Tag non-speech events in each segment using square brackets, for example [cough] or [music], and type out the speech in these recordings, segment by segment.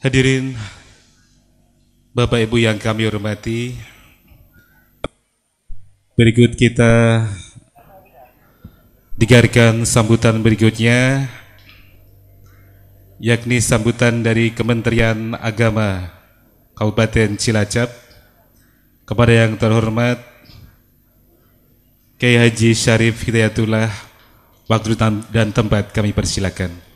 Hadirin Bapak Ibu yang kami hormati Berikut kita digarkan sambutan berikutnya yakni sambutan dari Kementerian Agama Kabupaten Cilacap kepada yang terhormat Kiai Haji Syarif Hidayatullah waktu dan tempat kami persilakan.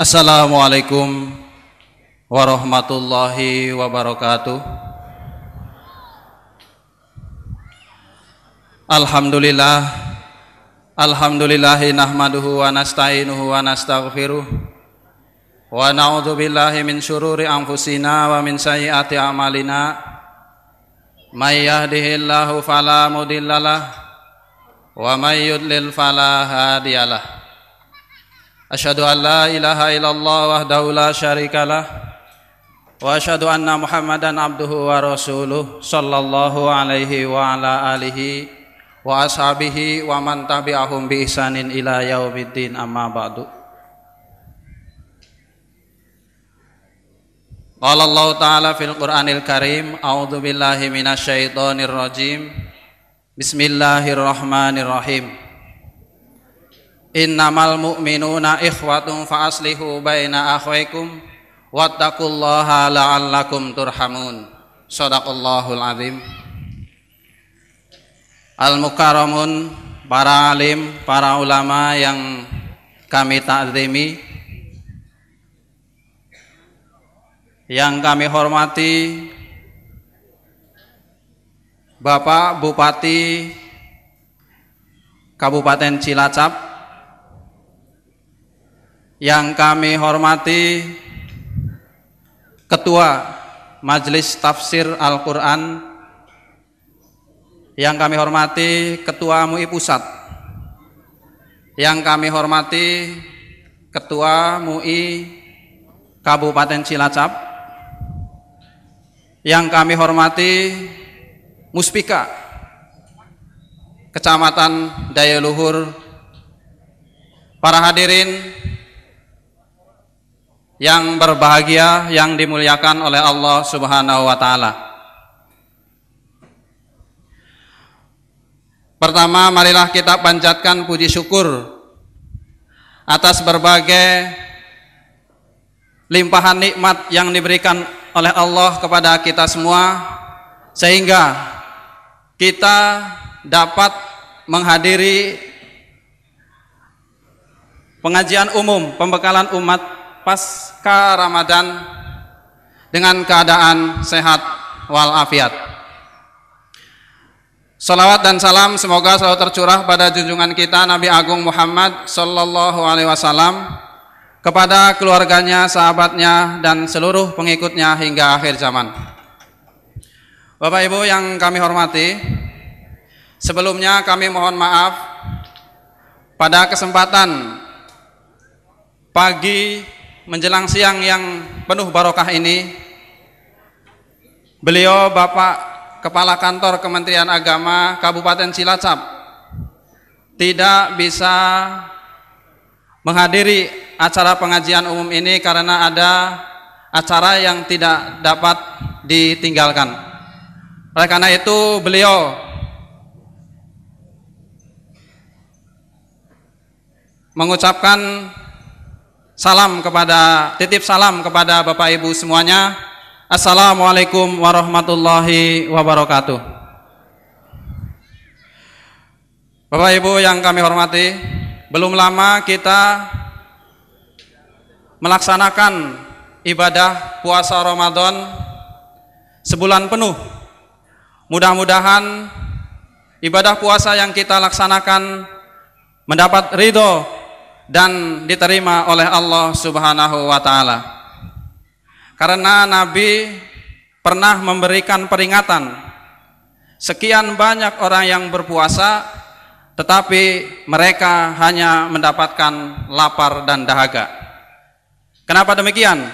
Assalamualaikum warahmatullahi wabarakatuh. Alhamdulillah Alhamdulillahi nahmaduhu wa nasta'inuhu wa nastaghfiruh wa na'udzu billahi min syururi anfusina wa min sayyiati a'malina may yahdihillahu fala mudhillalah wa may yudlil fala أشهد أن لا إله إلا الله وحده لا شريك له وأشهد أن محمدا عبده ورسوله صلى الله عليه وعلى آله وأصحابه ومن تبعهم بإحسان إلى يوم الدين أما بعد قال الله تعالى في القرآن الكريم أعوذ بالله من الشيطان الرجيم بسم الله الرحمن الرحيم innamal mu'minuna ikhwatun fa aslihu baina akhwaykum wattaqullaha la'allakum turhamun sadaqallahul azim al mukarramun para alim para ulama yang kami ta'zimi yang kami hormati Bapak Bupati Kabupaten Cilacap yang kami hormati Ketua Majelis Tafsir Al-Quran Yang kami hormati Ketua MUI Pusat Yang kami hormati Ketua MUI Kabupaten Cilacap Yang kami hormati Muspika Kecamatan dayaluhur, Para hadirin yang berbahagia yang dimuliakan oleh Allah Subhanahu wa taala. Pertama, marilah kita panjatkan puji syukur atas berbagai limpahan nikmat yang diberikan oleh Allah kepada kita semua sehingga kita dapat menghadiri pengajian umum pembekalan umat pasca Ramadan dengan keadaan sehat walafiat. Salawat dan salam semoga selalu tercurah pada junjungan kita Nabi Agung Muhammad Sallallahu Alaihi Wasallam kepada keluarganya, sahabatnya, dan seluruh pengikutnya hingga akhir zaman. Bapak Ibu yang kami hormati, sebelumnya kami mohon maaf pada kesempatan pagi menjelang siang yang penuh barokah ini beliau Bapak Kepala Kantor Kementerian Agama Kabupaten Cilacap tidak bisa menghadiri acara pengajian umum ini karena ada acara yang tidak dapat ditinggalkan. Oleh karena itu beliau mengucapkan salam kepada titip salam kepada Bapak Ibu semuanya. Assalamualaikum warahmatullahi wabarakatuh. Bapak Ibu yang kami hormati, belum lama kita melaksanakan ibadah puasa Ramadan sebulan penuh. Mudah-mudahan ibadah puasa yang kita laksanakan mendapat ridho dan diterima oleh Allah Subhanahu wa taala. Karena Nabi pernah memberikan peringatan sekian banyak orang yang berpuasa tetapi mereka hanya mendapatkan lapar dan dahaga. Kenapa demikian?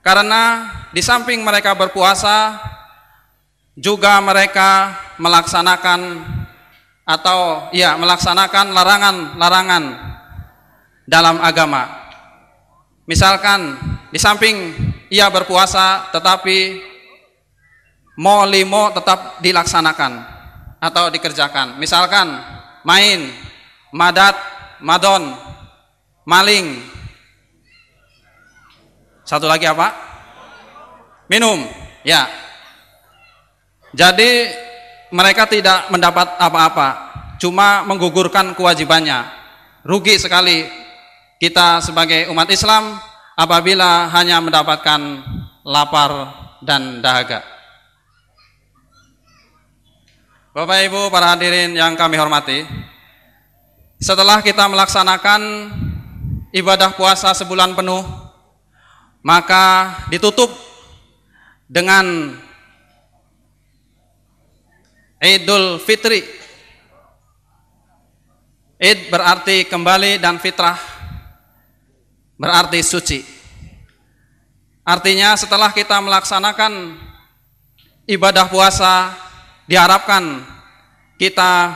Karena di samping mereka berpuasa juga mereka melaksanakan atau ya melaksanakan larangan-larangan dalam agama. Misalkan di samping ia berpuasa tetapi mau limo tetap dilaksanakan atau dikerjakan. Misalkan main, madat, madon, maling. Satu lagi apa? Minum. Ya. Jadi mereka tidak mendapat apa-apa, cuma menggugurkan kewajibannya. Rugi sekali kita sebagai umat Islam apabila hanya mendapatkan lapar dan dahaga. Bapak Ibu para hadirin yang kami hormati, setelah kita melaksanakan ibadah puasa sebulan penuh, maka ditutup dengan Idul Fitri. Id berarti kembali dan fitrah berarti suci. Artinya setelah kita melaksanakan ibadah puasa diharapkan kita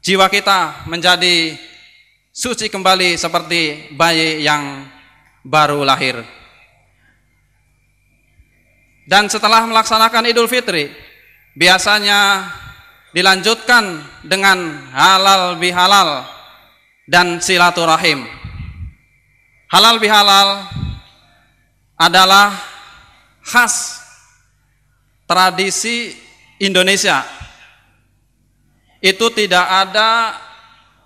jiwa kita menjadi suci kembali seperti bayi yang baru lahir. Dan setelah melaksanakan Idul Fitri, biasanya dilanjutkan dengan halal bihalal dan silaturahim halal bihalal adalah khas tradisi Indonesia. Itu tidak ada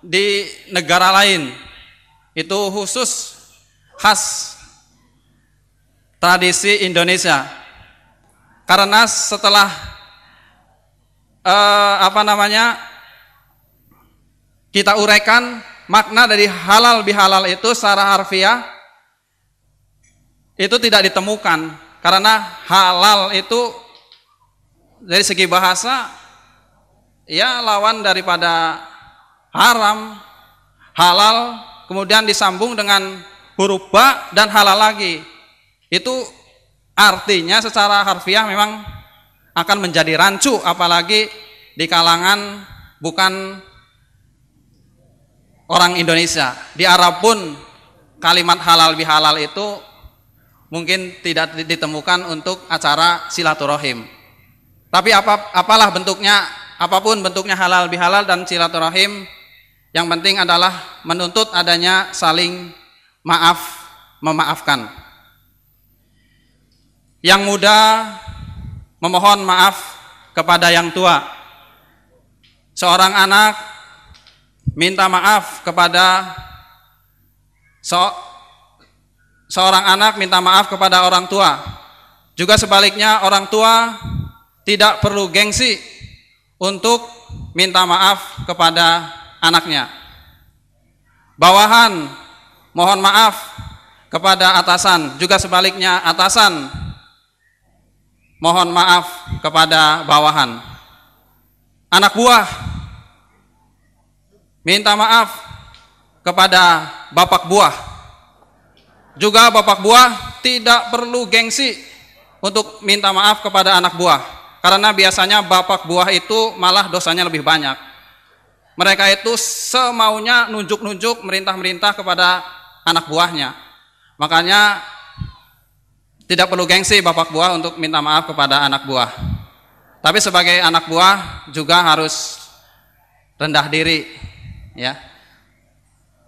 di negara lain. Itu khusus khas tradisi Indonesia. Karena setelah eh, apa namanya kita uraikan makna dari halal bihalal itu secara harfiah itu tidak ditemukan karena halal itu dari segi bahasa ya lawan daripada haram halal kemudian disambung dengan huruf ba dan halal lagi itu artinya secara harfiah memang akan menjadi rancu apalagi di kalangan bukan orang Indonesia. Di Arab pun kalimat halal bihalal itu mungkin tidak ditemukan untuk acara silaturahim. Tapi apa apalah bentuknya, apapun bentuknya halal bihalal dan silaturahim, yang penting adalah menuntut adanya saling maaf, memaafkan. Yang muda memohon maaf kepada yang tua. Seorang anak minta maaf kepada so, seorang anak minta maaf kepada orang tua. Juga sebaliknya orang tua tidak perlu gengsi untuk minta maaf kepada anaknya. Bawahan mohon maaf kepada atasan, juga sebaliknya atasan mohon maaf kepada bawahan. Anak buah minta maaf kepada bapak buah. Juga bapak buah tidak perlu gengsi untuk minta maaf kepada anak buah. Karena biasanya bapak buah itu malah dosanya lebih banyak. Mereka itu semaunya nunjuk-nunjuk, merintah-merintah kepada anak buahnya. Makanya tidak perlu gengsi bapak buah untuk minta maaf kepada anak buah. Tapi sebagai anak buah juga harus rendah diri, ya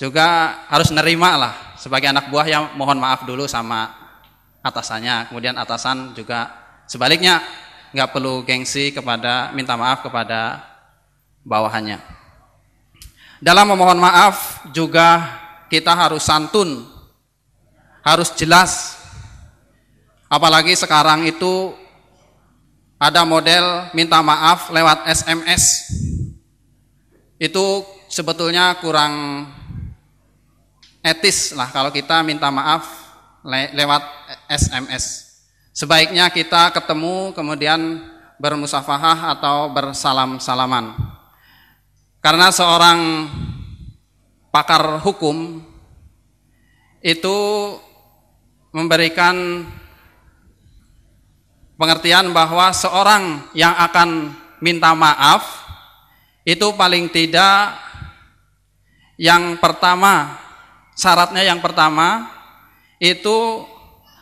juga harus nerima lah sebagai anak buah yang mohon maaf dulu sama atasannya kemudian atasan juga sebaliknya nggak perlu gengsi kepada minta maaf kepada bawahannya dalam memohon maaf juga kita harus santun harus jelas apalagi sekarang itu ada model minta maaf lewat SMS itu sebetulnya kurang etis lah kalau kita minta maaf le lewat SMS. Sebaiknya kita ketemu kemudian bermusafahah atau bersalam-salaman. Karena seorang pakar hukum itu memberikan pengertian bahwa seorang yang akan minta maaf itu paling tidak yang pertama, syaratnya yang pertama itu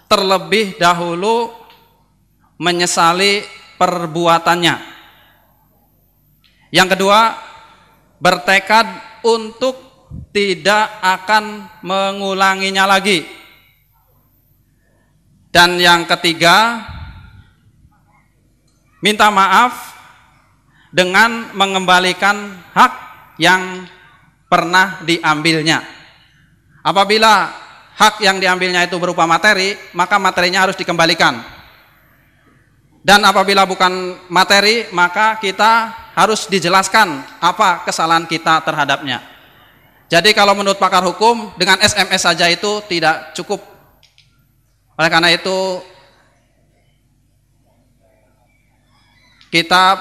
terlebih dahulu menyesali perbuatannya. Yang kedua, bertekad untuk tidak akan mengulanginya lagi. Dan yang ketiga, minta maaf dengan mengembalikan hak yang pernah diambilnya. Apabila hak yang diambilnya itu berupa materi, maka materinya harus dikembalikan. Dan apabila bukan materi, maka kita harus dijelaskan apa kesalahan kita terhadapnya. Jadi kalau menurut pakar hukum, dengan SMS saja itu tidak cukup. Oleh karena itu, kita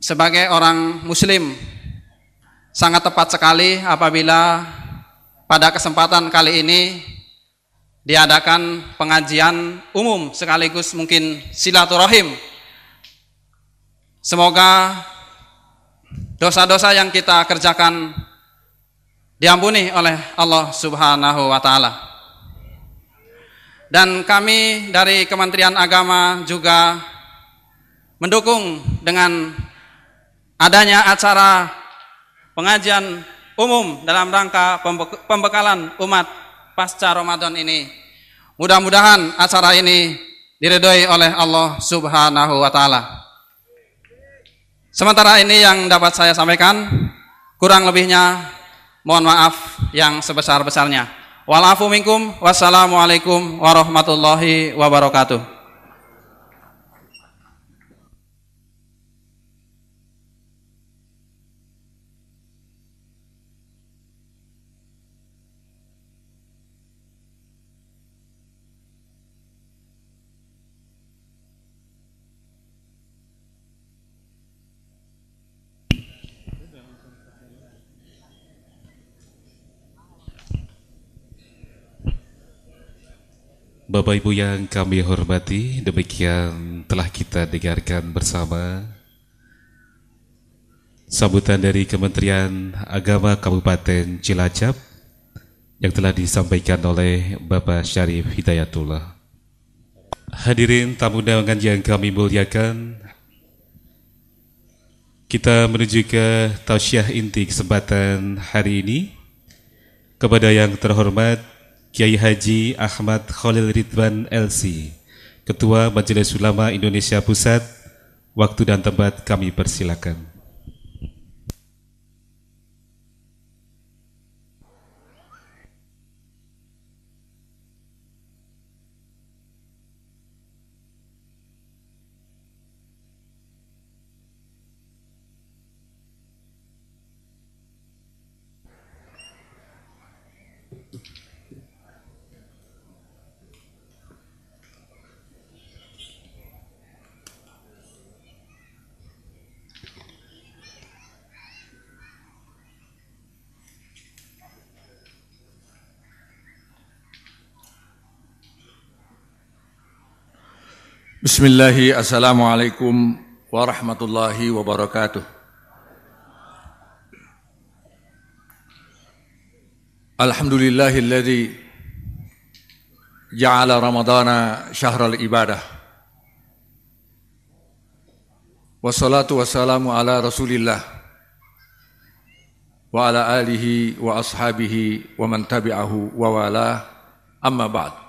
sebagai orang muslim sangat tepat sekali apabila pada kesempatan kali ini diadakan pengajian umum sekaligus mungkin silaturahim. Semoga dosa-dosa yang kita kerjakan diampuni oleh Allah Subhanahu wa taala. Dan kami dari Kementerian Agama juga mendukung dengan adanya acara pengajian umum dalam rangka pembekalan umat pasca Ramadan ini. Mudah-mudahan acara ini diredoi oleh Allah Subhanahu wa taala. Sementara ini yang dapat saya sampaikan, kurang lebihnya mohon maaf yang sebesar-besarnya. Walafu minkum, wassalamualaikum warahmatullahi wabarakatuh. Bapak Ibu yang kami hormati, demikian telah kita dengarkan bersama sambutan dari Kementerian Agama Kabupaten Cilacap yang telah disampaikan oleh Bapak Syarif Hidayatullah. Hadirin tamu undangan yang kami muliakan, kita menuju ke tausiah inti kesempatan hari ini kepada yang terhormat Kiai Haji Ahmad Khalil Ridwan LC, Ketua Majelis Ulama Indonesia Pusat. Waktu dan tempat kami persilakan. بسم الله السلام عليكم ورحمة الله وبركاته الحمد لله الذي جعل رمضان شهر العبادة والصلاة والسلام على رسول الله وعلى آله وأصحابه ومن تبعه ووالاه أما بعد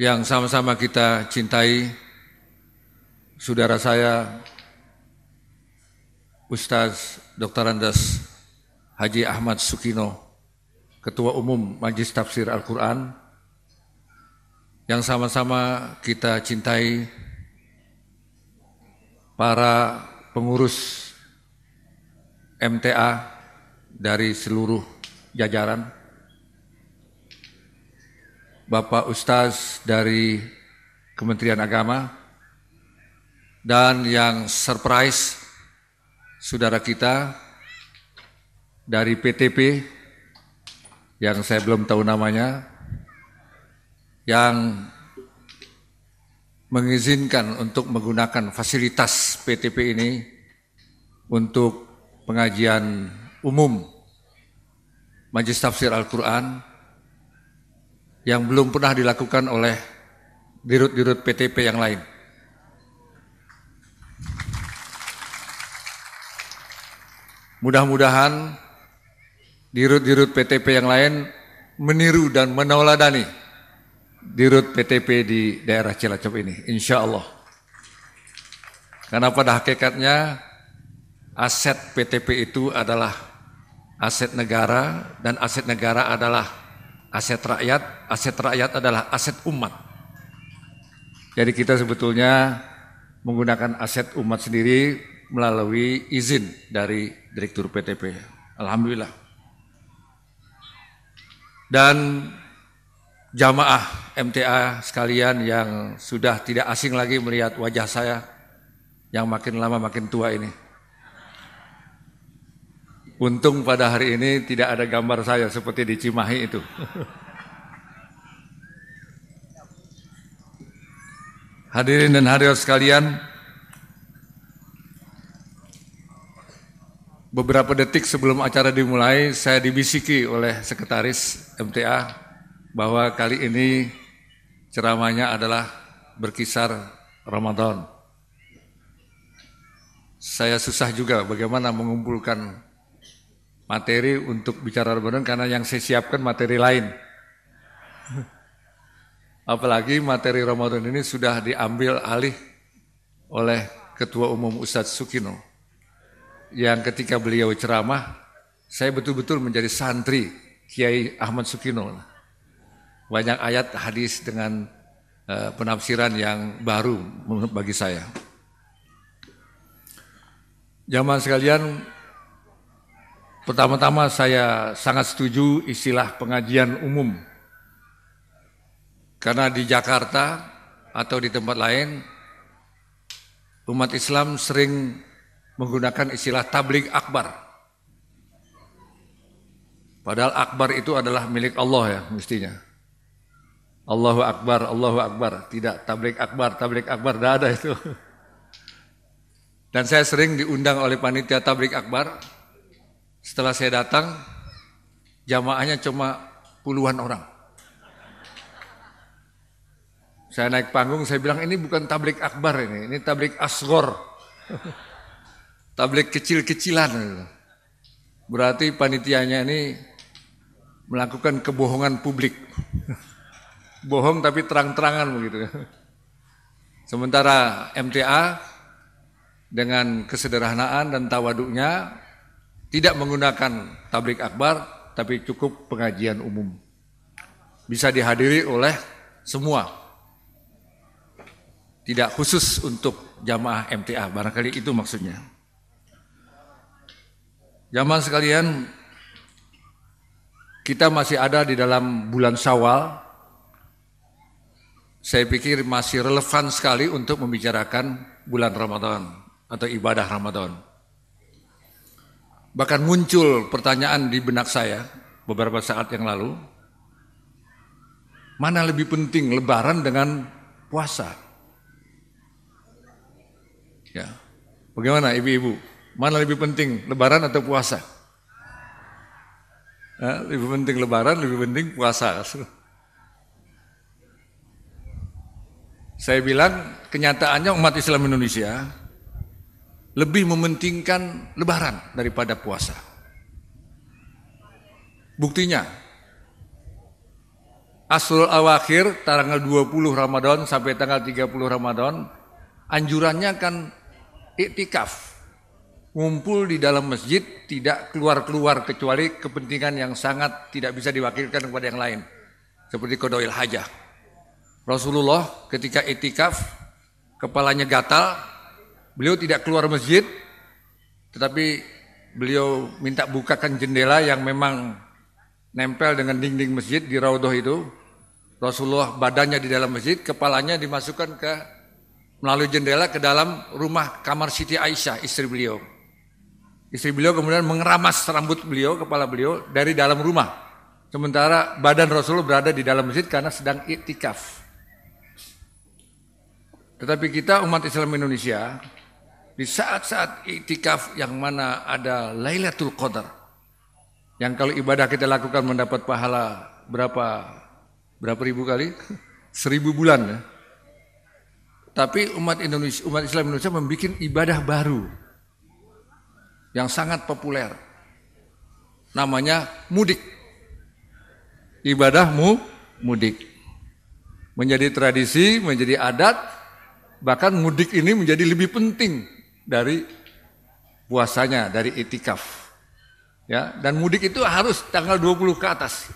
yang sama-sama kita cintai, saudara saya Ustaz Dr. Andas Haji Ahmad Sukino, Ketua Umum Majlis Tafsir Al-Quran, yang sama-sama kita cintai para pengurus MTA dari seluruh jajaran, Bapak Ustaz dari Kementerian Agama, dan yang surprise saudara kita dari PTP yang saya belum tahu namanya, yang mengizinkan untuk menggunakan fasilitas PTP ini untuk pengajian umum Majelis Tafsir Al-Quran yang belum pernah dilakukan oleh dirut-dirut PTP yang lain. Mudah-mudahan dirut-dirut PTP yang lain meniru dan menauladani dirut PTP di daerah Cilacap ini, insya Allah. Karena pada hakikatnya aset PTP itu adalah aset negara dan aset negara adalah aset rakyat, aset rakyat adalah aset umat. Jadi kita sebetulnya menggunakan aset umat sendiri melalui izin dari Direktur PTP. Alhamdulillah. Dan jamaah MTA sekalian yang sudah tidak asing lagi melihat wajah saya yang makin lama makin tua ini. Untung pada hari ini tidak ada gambar saya seperti di Cimahi itu. Hadirin dan hadirat sekalian, beberapa detik sebelum acara dimulai, saya dibisiki oleh sekretaris MTA bahwa kali ini ceramahnya adalah berkisar Ramadan. Saya susah juga bagaimana mengumpulkan materi untuk bicara Ramadan karena yang saya siapkan materi lain. Apalagi materi Ramadan ini sudah diambil alih oleh Ketua Umum Ustadz Sukino. Yang ketika beliau ceramah, saya betul-betul menjadi santri Kiai Ahmad Sukino. Banyak ayat hadis dengan eh, penafsiran yang baru bagi saya. Zaman sekalian Pertama-tama saya sangat setuju istilah pengajian umum. Karena di Jakarta atau di tempat lain umat Islam sering menggunakan istilah tablik akbar. Padahal akbar itu adalah milik Allah ya mestinya. Allahu akbar, Allahu akbar. Tidak tablik akbar, tablik akbar tidak ada itu. [laughs] Dan saya sering diundang oleh panitia tablik akbar setelah saya datang, jamaahnya cuma puluhan orang. Saya naik panggung, saya bilang ini bukan tablik akbar ini, ini tablik asgor. [laughs] tablik kecil-kecilan. Berarti panitianya ini melakukan kebohongan publik. [laughs] Bohong tapi terang-terangan begitu. Sementara MTA dengan kesederhanaan dan tawaduknya tidak menggunakan tablik akbar, tapi cukup pengajian umum. Bisa dihadiri oleh semua. Tidak khusus untuk jamaah MTA, barangkali itu maksudnya. Jamaah sekalian, kita masih ada di dalam bulan Syawal. Saya pikir masih relevan sekali untuk membicarakan bulan Ramadan atau ibadah Ramadan. Bahkan muncul pertanyaan di benak saya beberapa saat yang lalu. Mana lebih penting lebaran dengan puasa? Ya. Bagaimana ibu-ibu? Mana lebih penting lebaran atau puasa? Ya, lebih penting lebaran, lebih penting puasa. Saya bilang kenyataannya umat Islam Indonesia lebih mementingkan lebaran daripada puasa. Buktinya, Asrul Awakhir tanggal 20 Ramadan sampai tanggal 30 Ramadan anjurannya kan iktikaf ngumpul di dalam masjid tidak keluar-keluar kecuali kepentingan yang sangat tidak bisa diwakilkan kepada yang lain seperti kodoil hajah Rasulullah ketika itikaf kepalanya gatal Beliau tidak keluar masjid, tetapi beliau minta bukakan jendela yang memang nempel dengan dinding masjid di Raudhah itu. Rasulullah badannya di dalam masjid, kepalanya dimasukkan ke melalui jendela ke dalam rumah kamar Siti Aisyah, istri beliau. Istri beliau kemudian mengeramas rambut beliau, kepala beliau dari dalam rumah. Sementara badan Rasulullah berada di dalam masjid karena sedang itikaf. Tetapi kita umat Islam Indonesia di saat-saat itikaf yang mana ada Lailatul Qadar. Yang kalau ibadah kita lakukan mendapat pahala berapa berapa ribu kali? [laughs] Seribu bulan ya. Tapi umat Indonesia, umat Islam Indonesia membuat ibadah baru yang sangat populer. Namanya mudik. Ibadahmu mudik. Menjadi tradisi, menjadi adat, bahkan mudik ini menjadi lebih penting dari puasanya, dari itikaf. Ya, dan mudik itu harus tanggal 20 ke atas.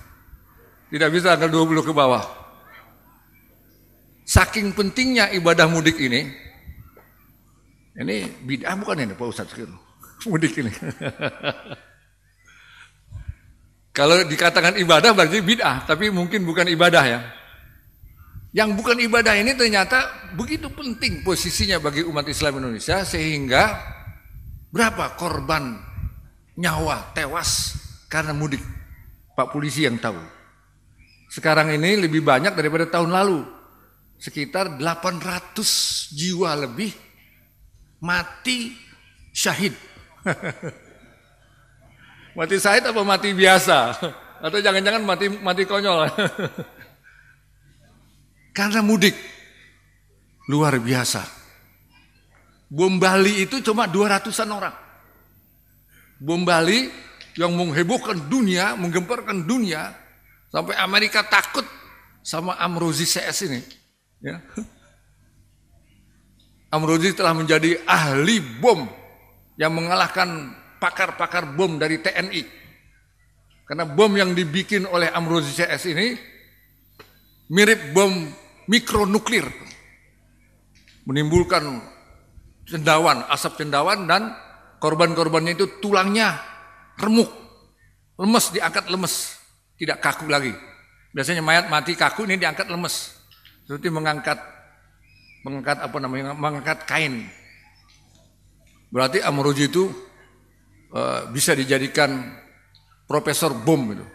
Tidak bisa tanggal 20 ke bawah. Saking pentingnya ibadah mudik ini, ini bid'ah bukan ini Pak Ustadz [laughs] mudik ini. [laughs] Kalau dikatakan ibadah berarti bid'ah, tapi mungkin bukan ibadah ya. Yang bukan ibadah ini ternyata begitu penting posisinya bagi umat Islam Indonesia sehingga berapa korban nyawa tewas karena mudik. Pak polisi yang tahu. Sekarang ini lebih banyak daripada tahun lalu. Sekitar 800 jiwa lebih mati syahid. [laughs] mati syahid apa mati biasa? Atau jangan-jangan mati mati konyol. [laughs] Karena mudik. Luar biasa. Bom Bali itu cuma 200-an orang. Bom Bali yang menghebohkan dunia, menggemparkan dunia. Sampai Amerika takut sama Amrozi CS ini. Ya. [laughs] Amrozi telah menjadi ahli bom yang mengalahkan pakar-pakar bom dari TNI. Karena bom yang dibikin oleh Amrozi CS ini mirip bom mikronuklir menimbulkan cendawan, asap cendawan dan korban-korbannya itu tulangnya remuk, lemes diangkat lemes, tidak kaku lagi. Biasanya mayat mati kaku ini diangkat lemes. Seperti mengangkat mengangkat apa namanya? mengangkat kain. Berarti Amruji itu e, bisa dijadikan profesor bom itu.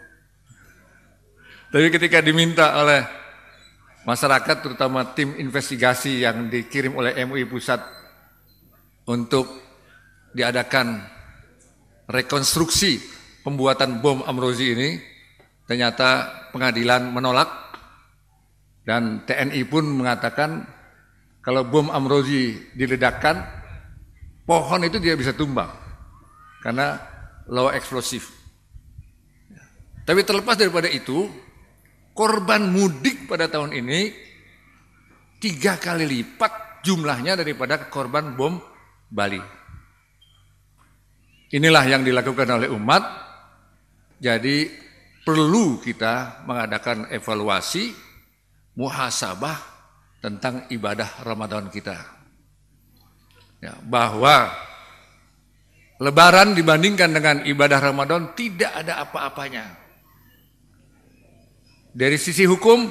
Tapi ketika diminta oleh masyarakat terutama tim investigasi yang dikirim oleh MUI Pusat untuk diadakan rekonstruksi pembuatan bom Amrozi ini ternyata pengadilan menolak dan TNI pun mengatakan kalau bom Amrozi diledakkan pohon itu tidak bisa tumbang karena low eksplosif. Tapi terlepas daripada itu, korban mudik pada tahun ini tiga kali lipat jumlahnya daripada korban bom Bali. Inilah yang dilakukan oleh umat. Jadi perlu kita mengadakan evaluasi muhasabah tentang ibadah Ramadan kita. Ya, bahwa Lebaran dibandingkan dengan ibadah Ramadan tidak ada apa-apanya. Dari sisi hukum,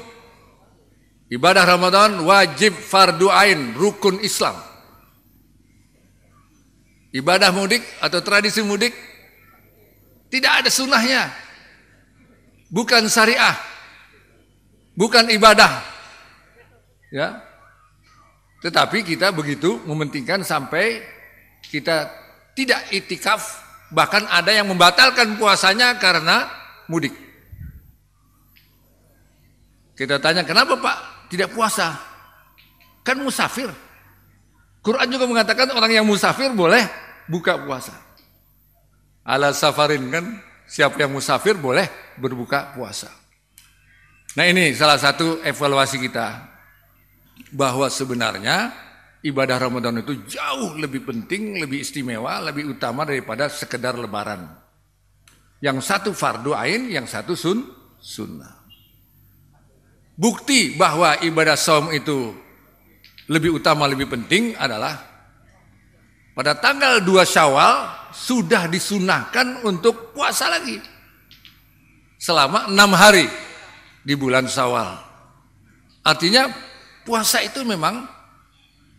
ibadah Ramadan wajib fardu ain, rukun Islam. Ibadah mudik atau tradisi mudik tidak ada sunnahnya. Bukan syariah. Bukan ibadah. Ya. Tetapi kita begitu mementingkan sampai kita tidak itikaf bahkan ada yang membatalkan puasanya karena mudik. Kita tanya, kenapa Pak tidak puasa? Kan musafir. Quran juga mengatakan orang yang musafir boleh buka puasa. Ala safarin kan, siapa yang musafir boleh berbuka puasa. Nah ini salah satu evaluasi kita. Bahwa sebenarnya ibadah Ramadan itu jauh lebih penting, lebih istimewa, lebih utama daripada sekedar lebaran. Yang satu fardu ain, yang satu sun sunnah bukti bahwa ibadah saum itu lebih utama, lebih penting adalah pada tanggal 2 Syawal sudah disunahkan untuk puasa lagi selama enam hari di bulan Syawal. Artinya puasa itu memang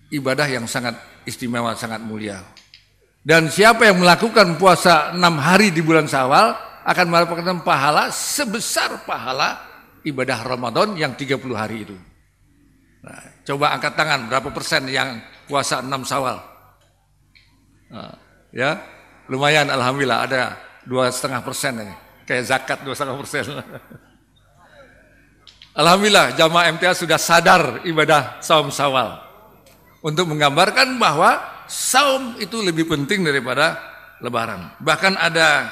ibadah yang sangat istimewa, sangat mulia. Dan siapa yang melakukan puasa enam hari di bulan Syawal akan mendapatkan pahala sebesar pahala ibadah Ramadan yang 30 hari itu. Nah, coba angkat tangan berapa persen yang puasa 6 sawal Nah, ya, lumayan alhamdulillah ada dua setengah persen ini. Kayak zakat dua setengah persen. [laughs] Alhamdulillah jamaah MTA sudah sadar ibadah saum sawal untuk menggambarkan bahwa saum itu lebih penting daripada lebaran. Bahkan ada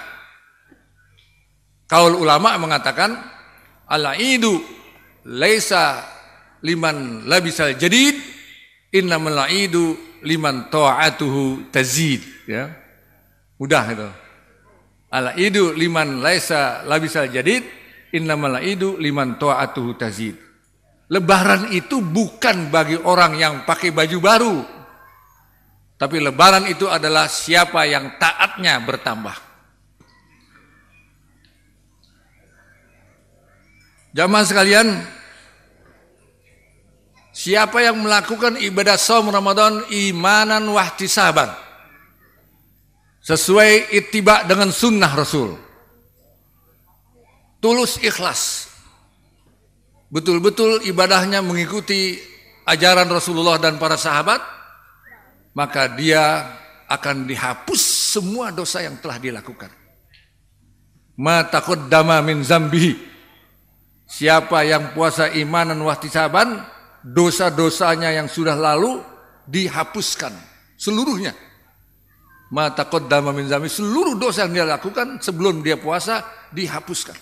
kaul ulama mengatakan Al-aidu laisa liman labisal jadid innamal aidu liman ta'atuhu tazid ya. Mudah itu. Al-aidu liman laisa labisal jadid innamal aidu liman ta'atuhu tazid. Lebaran itu bukan bagi orang yang pakai baju baru. Tapi lebaran itu adalah siapa yang taatnya bertambah. Jamaah sekalian, siapa yang melakukan ibadah saum Ramadan imanan wahdi sahabat, sesuai ittiba dengan sunnah Rasul. Tulus ikhlas. Betul-betul ibadahnya mengikuti ajaran Rasulullah dan para sahabat, maka dia akan dihapus semua dosa yang telah dilakukan. Ma dama min zambihi Siapa yang puasa iman dan imanan saban dosa-dosanya yang sudah lalu dihapuskan seluruhnya. Mata qaddama min zami, seluruh dosa yang dia lakukan sebelum dia puasa dihapuskan.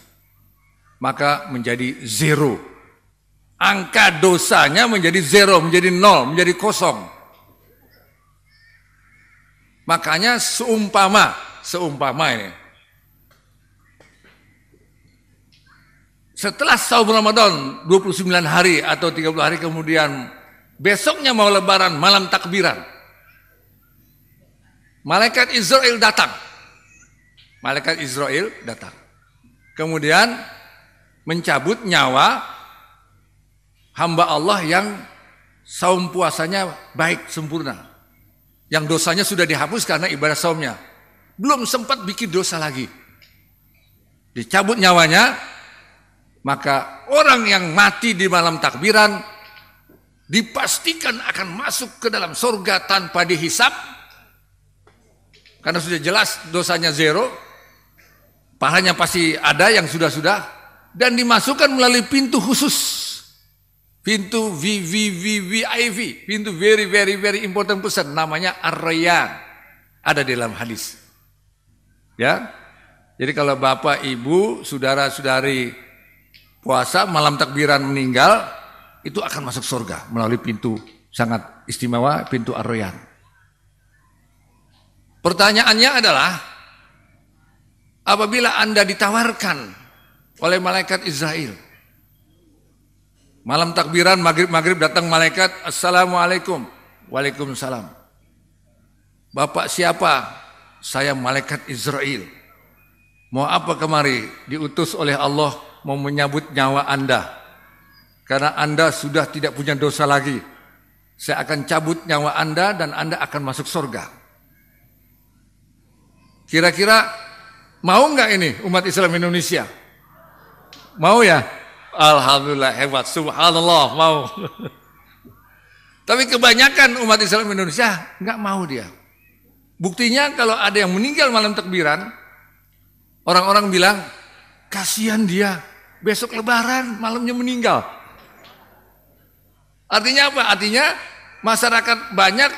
Maka menjadi zero. Angka dosanya menjadi zero, menjadi nol, menjadi kosong. Makanya seumpama, seumpama ini, Setelah saum Ramadan 29 hari atau 30 hari kemudian besoknya mau lebaran malam takbiran. Malaikat Israel datang. Malaikat Israel datang. Kemudian mencabut nyawa hamba Allah yang saum puasanya baik sempurna. Yang dosanya sudah dihapus karena ibadah saumnya. Belum sempat bikin dosa lagi. Dicabut nyawanya, maka orang yang mati di malam takbiran dipastikan akan masuk ke dalam surga tanpa dihisap. Karena sudah jelas dosanya zero. Pahalanya pasti ada yang sudah-sudah. Dan dimasukkan melalui pintu khusus. Pintu VVVVIV. Pintu very very very important person. Namanya arya Ada di dalam hadis. Ya, jadi kalau bapak, ibu, saudara-saudari puasa, malam takbiran meninggal, itu akan masuk surga melalui pintu sangat istimewa, pintu ar royan Pertanyaannya adalah, apabila Anda ditawarkan oleh malaikat Israel, malam takbiran, maghrib-maghrib datang malaikat, Assalamualaikum, Waalaikumsalam. Bapak siapa? Saya malaikat Israel. Mau apa kemari? Diutus oleh Allah mau menyambut nyawa Anda. Karena Anda sudah tidak punya dosa lagi. Saya akan cabut nyawa Anda dan Anda akan masuk surga. Kira-kira mau nggak ini umat Islam Indonesia? Mau ya? Alhamdulillah hebat, subhanallah mau. Tapi kebanyakan umat Islam Indonesia nggak mau dia. Buktinya kalau ada yang meninggal malam takbiran, orang-orang bilang kasihan dia, Besok lebaran malamnya meninggal. Artinya apa? Artinya masyarakat banyak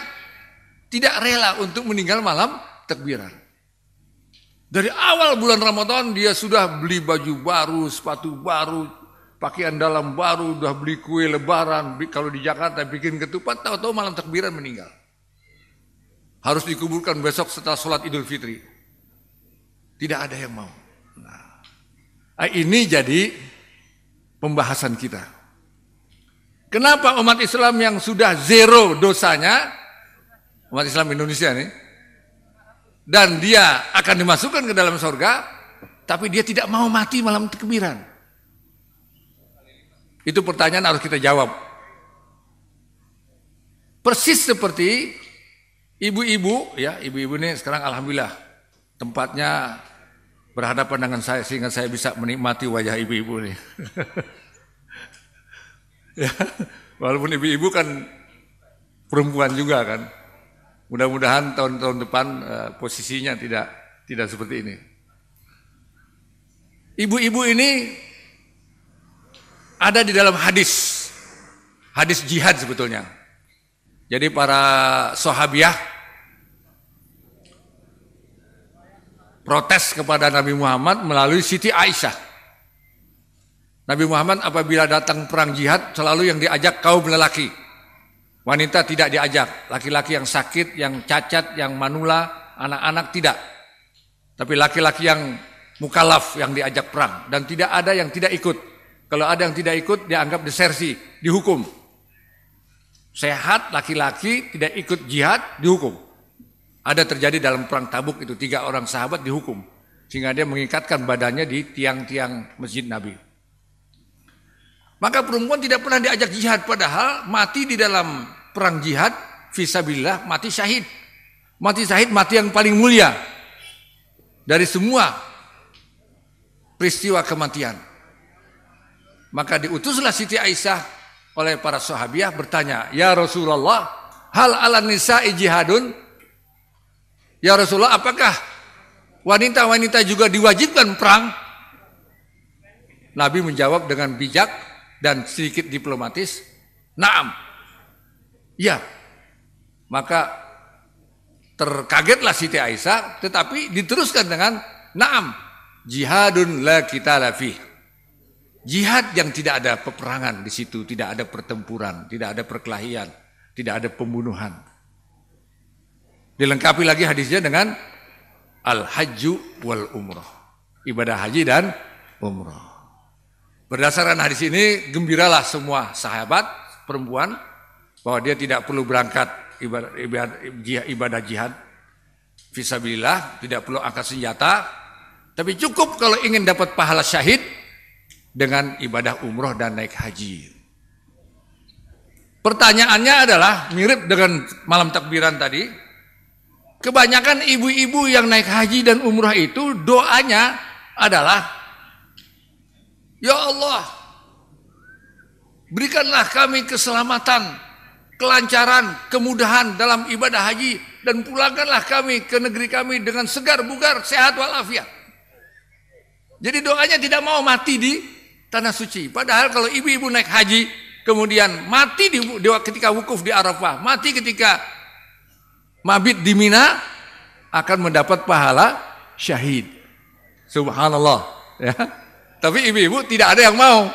tidak rela untuk meninggal malam takbiran. Dari awal bulan Ramadan dia sudah beli baju baru, sepatu baru, pakaian dalam baru, sudah beli kue lebaran. Kalau di Jakarta bikin ketupat, tahu-tahu malam takbiran meninggal. Harus dikuburkan besok setelah sholat idul fitri. Tidak ada yang mau. Nah, ini jadi pembahasan kita. Kenapa umat Islam yang sudah zero dosanya, umat Islam Indonesia nih, dan dia akan dimasukkan ke dalam surga, tapi dia tidak mau mati malam kemiran. Itu pertanyaan harus kita jawab. Persis seperti ibu-ibu, ya ibu-ibu ini sekarang alhamdulillah tempatnya berhadapan dengan saya sehingga saya bisa menikmati wajah ibu-ibu ini. [laughs] ya, walaupun ibu-ibu kan perempuan juga kan. Mudah-mudahan tahun-tahun depan uh, posisinya tidak tidak seperti ini. Ibu-ibu ini ada di dalam hadis. Hadis jihad sebetulnya. Jadi para sahabiah protes kepada Nabi Muhammad melalui Siti Aisyah. Nabi Muhammad apabila datang perang jihad selalu yang diajak kaum lelaki. Wanita tidak diajak, laki-laki yang sakit, yang cacat, yang manula, anak-anak tidak. Tapi laki-laki yang mukalaf yang diajak perang dan tidak ada yang tidak ikut. Kalau ada yang tidak ikut dianggap desersi, dihukum. Sehat laki-laki tidak ikut jihad dihukum. Ada terjadi dalam perang Tabuk itu tiga orang sahabat dihukum sehingga dia mengikatkan badannya di tiang-tiang masjid Nabi. Maka perempuan tidak pernah diajak jihad padahal mati di dalam perang jihad visabilah mati syahid. Mati syahid mati yang paling mulia dari semua peristiwa kematian. Maka diutuslah Siti Aisyah oleh para sahabiah bertanya, "Ya Rasulullah, hal ala nisa'i jihadun?" Ya Rasulullah, apakah wanita-wanita juga diwajibkan perang? Nabi menjawab dengan bijak dan sedikit diplomatis, "Naam." Ya. Maka terkagetlah Siti Aisyah, tetapi diteruskan dengan "Naam." Jihadun la kita lafi. Jihad yang tidak ada peperangan di situ, tidak ada pertempuran, tidak ada perkelahian, tidak ada pembunuhan. Dilengkapi lagi hadisnya dengan al-hajju wal umroh Ibadah haji dan umroh Berdasarkan hadis ini gembiralah semua sahabat perempuan bahwa dia tidak perlu berangkat ibadah, ibadah, ibadah jihad visabilillah, tidak perlu angkat senjata, tapi cukup kalau ingin dapat pahala syahid dengan ibadah umroh dan naik haji. Pertanyaannya adalah mirip dengan malam takbiran tadi, Kebanyakan ibu-ibu yang naik haji dan umrah itu doanya adalah Ya Allah, berikanlah kami keselamatan, kelancaran, kemudahan dalam ibadah haji dan pulangkanlah kami ke negeri kami dengan segar bugar, sehat walafiat. Jadi doanya tidak mau mati di tanah suci. Padahal kalau ibu-ibu naik haji kemudian mati di, di ketika wukuf di Arafah, mati ketika mabit di Mina akan mendapat pahala syahid. Subhanallah. Ya. Tapi ibu-ibu tidak ada yang mau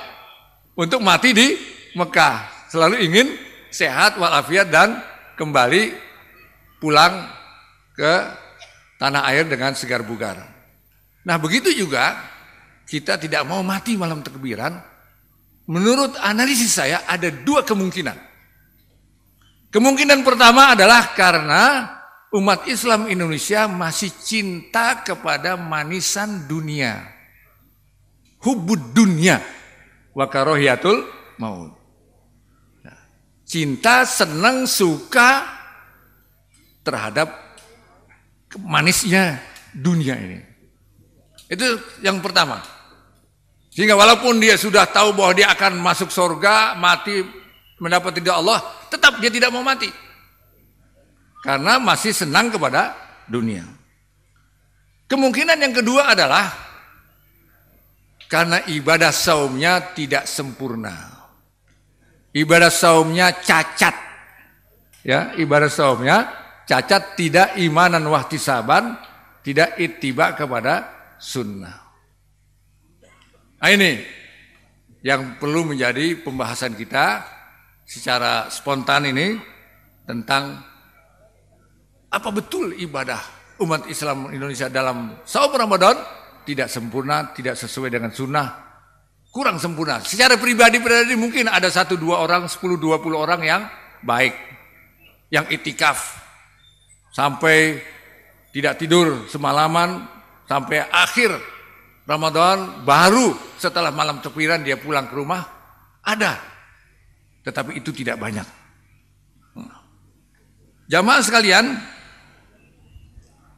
untuk mati di Mekah. Selalu ingin sehat walafiat dan kembali pulang ke tanah air dengan segar bugar. Nah begitu juga kita tidak mau mati malam tekbiran. Menurut analisis saya ada dua kemungkinan. Kemungkinan pertama adalah karena umat Islam Indonesia masih cinta kepada manisan dunia. Hubud dunia. Wakarohiyatul maut. Ya. Cinta, senang, suka terhadap manisnya dunia ini. Itu yang pertama. Sehingga walaupun dia sudah tahu bahwa dia akan masuk surga, mati mendapat ridha Allah, tetap dia tidak mau mati. Karena masih senang kepada dunia. Kemungkinan yang kedua adalah karena ibadah saumnya tidak sempurna. Ibadah saumnya cacat. Ya, ibadah saumnya cacat tidak imanan saban, tidak itiba kepada sunnah. Nah, ini yang perlu menjadi pembahasan kita secara spontan ini tentang apa betul ibadah umat Islam Indonesia dalam saum Ramadan tidak sempurna, tidak sesuai dengan sunnah, kurang sempurna. Secara pribadi-pribadi mungkin ada satu dua orang, sepuluh dua puluh orang yang baik, yang itikaf sampai tidak tidur semalaman sampai akhir Ramadan baru setelah malam tekbiran dia pulang ke rumah ada tetapi itu tidak banyak. Jamaah sekalian,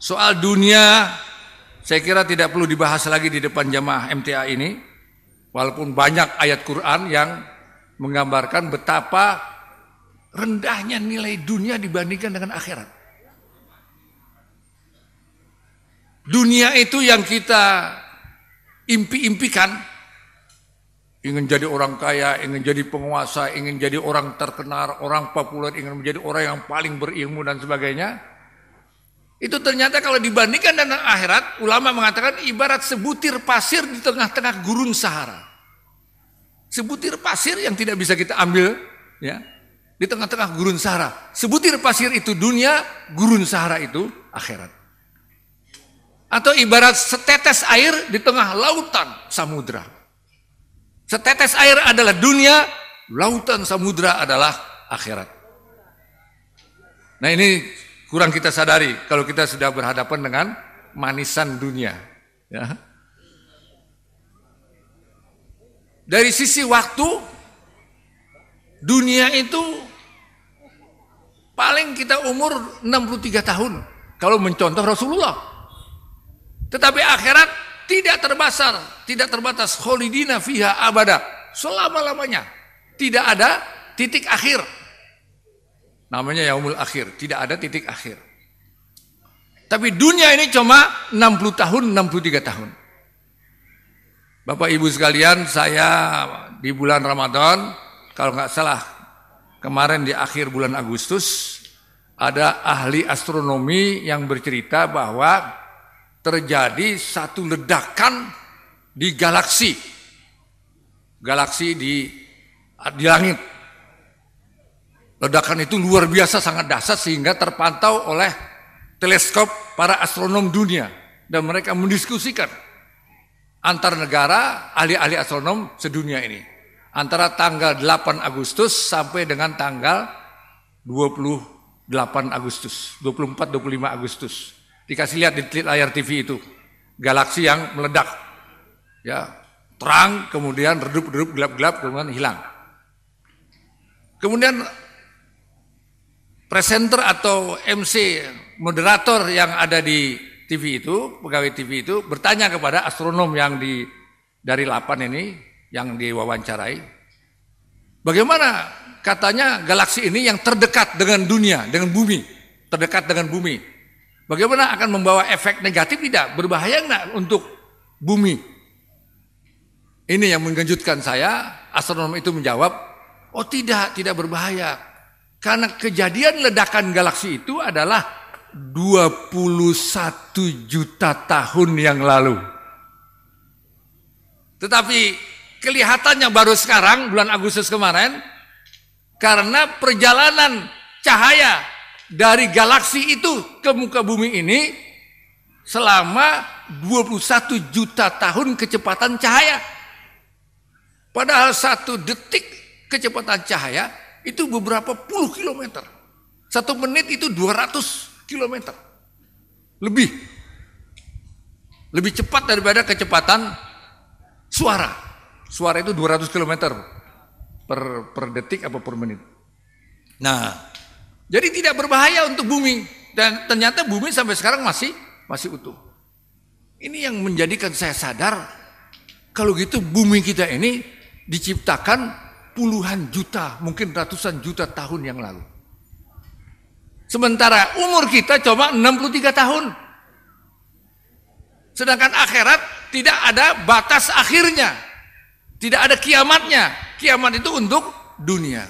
soal dunia saya kira tidak perlu dibahas lagi di depan jamaah MTA ini. Walaupun banyak ayat Quran yang menggambarkan betapa rendahnya nilai dunia dibandingkan dengan akhirat. Dunia itu yang kita impi-impikan ingin jadi orang kaya, ingin jadi penguasa, ingin jadi orang terkenal, orang populer, ingin menjadi orang yang paling berilmu dan sebagainya. Itu ternyata kalau dibandingkan dengan akhirat, ulama mengatakan ibarat sebutir pasir di tengah-tengah gurun Sahara. Sebutir pasir yang tidak bisa kita ambil ya, di tengah-tengah gurun Sahara. Sebutir pasir itu dunia, gurun Sahara itu akhirat. Atau ibarat setetes air di tengah lautan samudra. Setetes air adalah dunia, lautan samudra adalah akhirat. Nah ini kurang kita sadari kalau kita sudah berhadapan dengan manisan dunia. Ya. Dari sisi waktu, dunia itu paling kita umur 63 tahun. Kalau mencontoh Rasulullah. Tetapi akhirat tidak terbasar, tidak terbatas kholidina fiha abada selama-lamanya. Tidak ada titik akhir. Namanya yaumul akhir, tidak ada titik akhir. Tapi dunia ini cuma 60 tahun, 63 tahun. Bapak Ibu sekalian, saya di bulan Ramadan, kalau nggak salah, kemarin di akhir bulan Agustus, ada ahli astronomi yang bercerita bahwa terjadi satu ledakan di galaksi. Galaksi di di langit. Ledakan itu luar biasa sangat dahsyat sehingga terpantau oleh teleskop para astronom dunia dan mereka mendiskusikan antar negara ahli-ahli astronom sedunia ini antara tanggal 8 Agustus sampai dengan tanggal 28 Agustus, 24 25 Agustus Dikasih lihat di layar TV itu, galaksi yang meledak. Ya, terang, kemudian redup-redup, gelap-gelap, kemudian hilang. Kemudian presenter atau MC moderator yang ada di TV itu, pegawai TV itu bertanya kepada astronom yang di dari lapan ini yang diwawancarai, bagaimana katanya galaksi ini yang terdekat dengan dunia, dengan bumi, terdekat dengan bumi. Bagaimana akan membawa efek negatif tidak? Berbahaya enggak untuk bumi? Ini yang mengejutkan saya. Astronom itu menjawab, oh tidak, tidak berbahaya. Karena kejadian ledakan galaksi itu adalah 21 juta tahun yang lalu. Tetapi kelihatannya baru sekarang, bulan Agustus kemarin, karena perjalanan cahaya dari galaksi itu ke muka bumi ini selama 21 juta tahun kecepatan cahaya. Padahal satu detik kecepatan cahaya itu beberapa puluh kilometer. Satu menit itu 200 kilometer. Lebih. Lebih cepat daripada kecepatan suara. Suara itu 200 kilometer per, per detik atau per menit. Nah, jadi tidak berbahaya untuk bumi dan ternyata bumi sampai sekarang masih masih utuh. Ini yang menjadikan saya sadar kalau gitu bumi kita ini diciptakan puluhan juta, mungkin ratusan juta tahun yang lalu. Sementara umur kita cuma 63 tahun. Sedangkan akhirat tidak ada batas akhirnya. Tidak ada kiamatnya. Kiamat itu untuk dunia.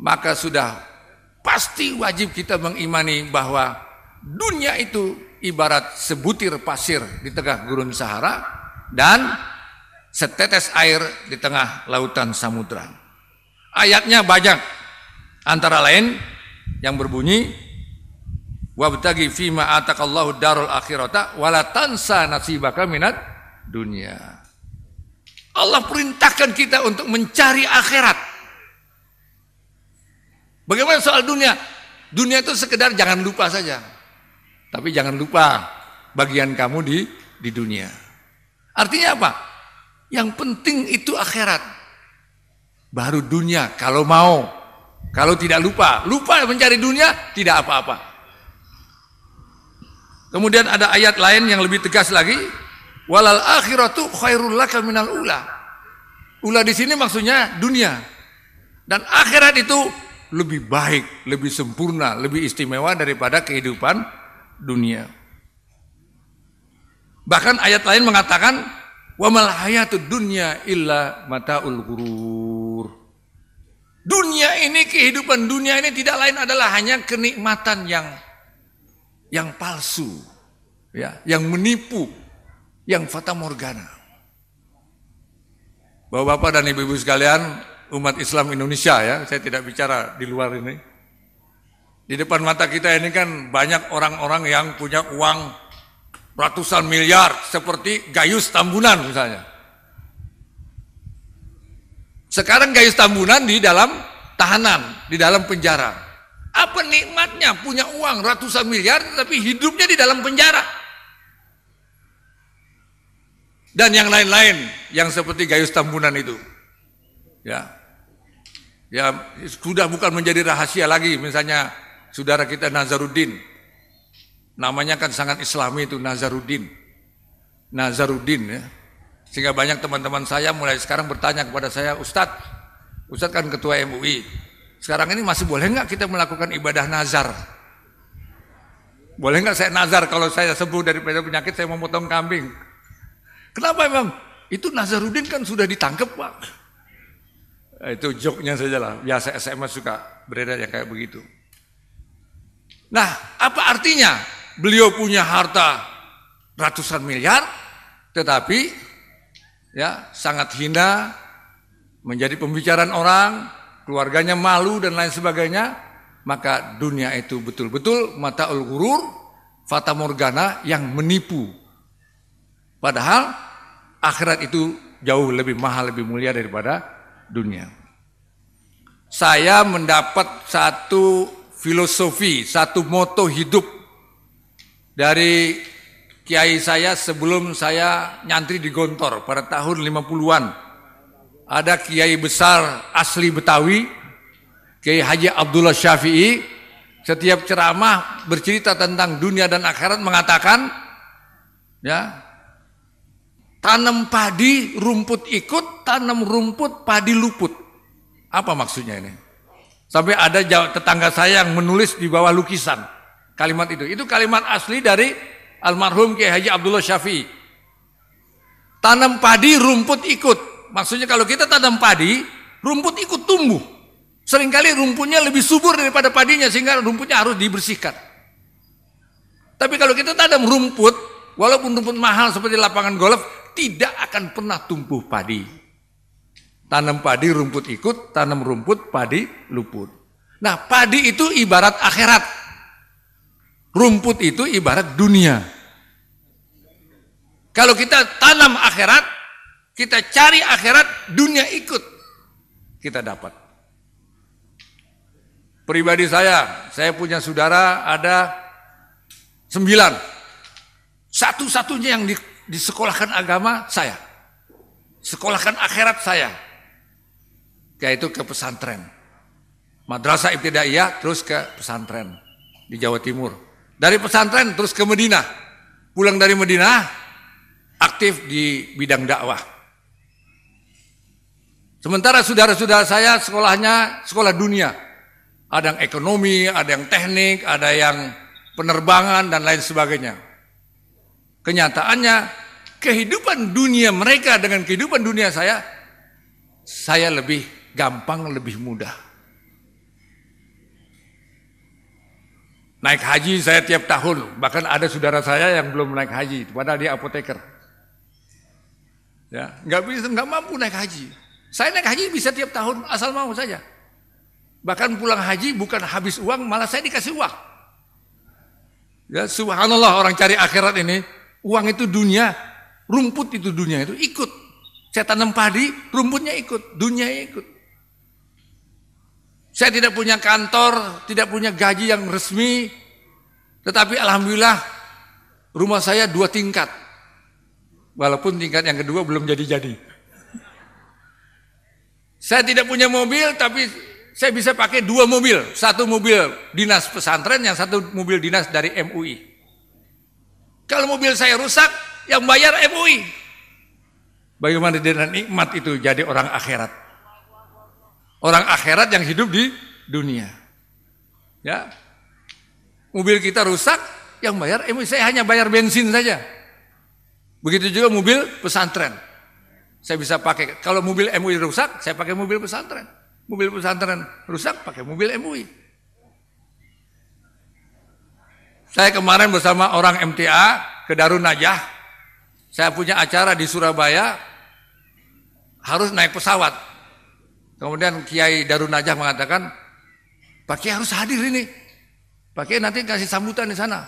Maka sudah pasti wajib kita mengimani bahwa dunia itu ibarat sebutir pasir di tengah gurun Sahara dan setetes air di tengah lautan samudra. Ayatnya banyak antara lain yang berbunyi wabtagi fima atakallahu darul akhirata wala tansa nasibaka minat dunia. Allah perintahkan kita untuk mencari akhirat. Bagaimana soal dunia? Dunia itu sekedar jangan lupa saja. Tapi jangan lupa bagian kamu di di dunia. Artinya apa? Yang penting itu akhirat. Baru dunia kalau mau. Kalau tidak lupa, lupa mencari dunia tidak apa-apa. Kemudian ada ayat lain yang lebih tegas lagi, walal akhiratu khairul laka minal ula. Ula di sini maksudnya dunia. Dan akhirat itu lebih baik, lebih sempurna, lebih istimewa daripada kehidupan dunia. Bahkan ayat lain mengatakan wa mal dunya illa mataul ghurur. Dunia ini kehidupan dunia ini tidak lain adalah hanya kenikmatan yang yang palsu, ya, yang menipu, yang fata morgana. Bapak-bapak dan ibu-ibu sekalian, umat Islam Indonesia ya, saya tidak bicara di luar ini. Di depan mata kita ini kan banyak orang-orang yang punya uang ratusan miliar seperti Gayus Tambunan misalnya. Sekarang Gayus Tambunan di dalam tahanan, di dalam penjara. Apa nikmatnya punya uang ratusan miliar tapi hidupnya di dalam penjara? dan yang lain-lain yang seperti Gayus Tambunan itu. Ya ya sudah bukan menjadi rahasia lagi misalnya saudara kita Nazaruddin namanya kan sangat islami itu Nazaruddin Nazaruddin ya sehingga banyak teman-teman saya mulai sekarang bertanya kepada saya Ustadz Ustadz kan ketua MUI sekarang ini masih boleh nggak kita melakukan ibadah nazar boleh nggak saya nazar kalau saya sembuh dari penyakit saya memotong kambing kenapa emang itu Nazaruddin kan sudah ditangkap pak Eh, itu joknya saja lah. Biasa SMA suka beredar yang kayak begitu. Nah, apa artinya? Beliau punya harta ratusan miliar, tetapi ya sangat hina, menjadi pembicaraan orang, keluarganya malu dan lain sebagainya. Maka dunia itu betul-betul mata ul-gurur, fata morgana yang menipu. Padahal akhirat itu jauh lebih mahal, lebih mulia daripada dunia. Saya mendapat satu filosofi, satu moto hidup dari kiai saya sebelum saya nyantri di Gontor pada tahun 50-an. Ada kiai besar asli Betawi, Kiai Haji Abdullah Syafi'i, setiap ceramah bercerita tentang dunia dan akhirat mengatakan ya Tanam padi, rumput ikut, tanam rumput, padi luput. Apa maksudnya ini? Sampai ada tetangga saya yang menulis di bawah lukisan kalimat itu. Itu kalimat asli dari almarhum Kiai Haji Abdullah Syafi'i. Tanam padi, rumput ikut. Maksudnya kalau kita tanam padi, rumput ikut tumbuh. Seringkali rumputnya lebih subur daripada padinya sehingga rumputnya harus dibersihkan. Tapi kalau kita tanam rumput, walaupun rumput mahal seperti lapangan golf, tidak akan pernah tumbuh padi. Tanam padi rumput ikut, tanam rumput padi luput. Nah, padi itu ibarat akhirat. Rumput itu ibarat dunia. Kalau kita tanam akhirat, kita cari akhirat, dunia ikut. Kita dapat. Pribadi saya, saya punya saudara ada sembilan. Satu-satunya yang disekolahkan agama saya. Sekolahkan akhirat saya. Yaitu ke pesantren. Madrasah Ibtidaiyah terus ke pesantren di Jawa Timur. Dari pesantren terus ke Medina. Pulang dari Medina aktif di bidang dakwah. Sementara saudara-saudara saya sekolahnya sekolah dunia. Ada yang ekonomi, ada yang teknik, ada yang penerbangan dan lain sebagainya. Kenyataannya kehidupan dunia mereka dengan kehidupan dunia saya, saya lebih gampang, lebih mudah. Naik haji saya tiap tahun, bahkan ada saudara saya yang belum naik haji, padahal dia apoteker. Ya, nggak bisa, nggak mampu naik haji. Saya naik haji bisa tiap tahun asal mau saja. Bahkan pulang haji bukan habis uang, malah saya dikasih uang. Ya, subhanallah orang cari akhirat ini Uang itu dunia, rumput itu dunia itu ikut. Saya tanam padi, rumputnya ikut, dunia ikut. Saya tidak punya kantor, tidak punya gaji yang resmi, tetapi alhamdulillah rumah saya dua tingkat. Walaupun tingkat yang kedua belum jadi-jadi. Saya tidak punya mobil, tapi saya bisa pakai dua mobil. Satu mobil dinas pesantren, yang satu mobil dinas dari MUI. Kalau mobil saya rusak, yang bayar MUI. Bagaimana dengan nikmat itu jadi orang akhirat? Orang akhirat yang hidup di dunia. Ya. Mobil kita rusak, yang bayar MUI. Saya hanya bayar bensin saja. Begitu juga mobil pesantren. Saya bisa pakai. Kalau mobil MUI rusak, saya pakai mobil pesantren. Mobil pesantren rusak, pakai mobil MUI. Saya kemarin bersama orang MTA ke Darun Saya punya acara di Surabaya. Harus naik pesawat. Kemudian Kiai Darun mengatakan, Pak Kiai harus hadir ini. Pak Kiai nanti kasih sambutan di sana.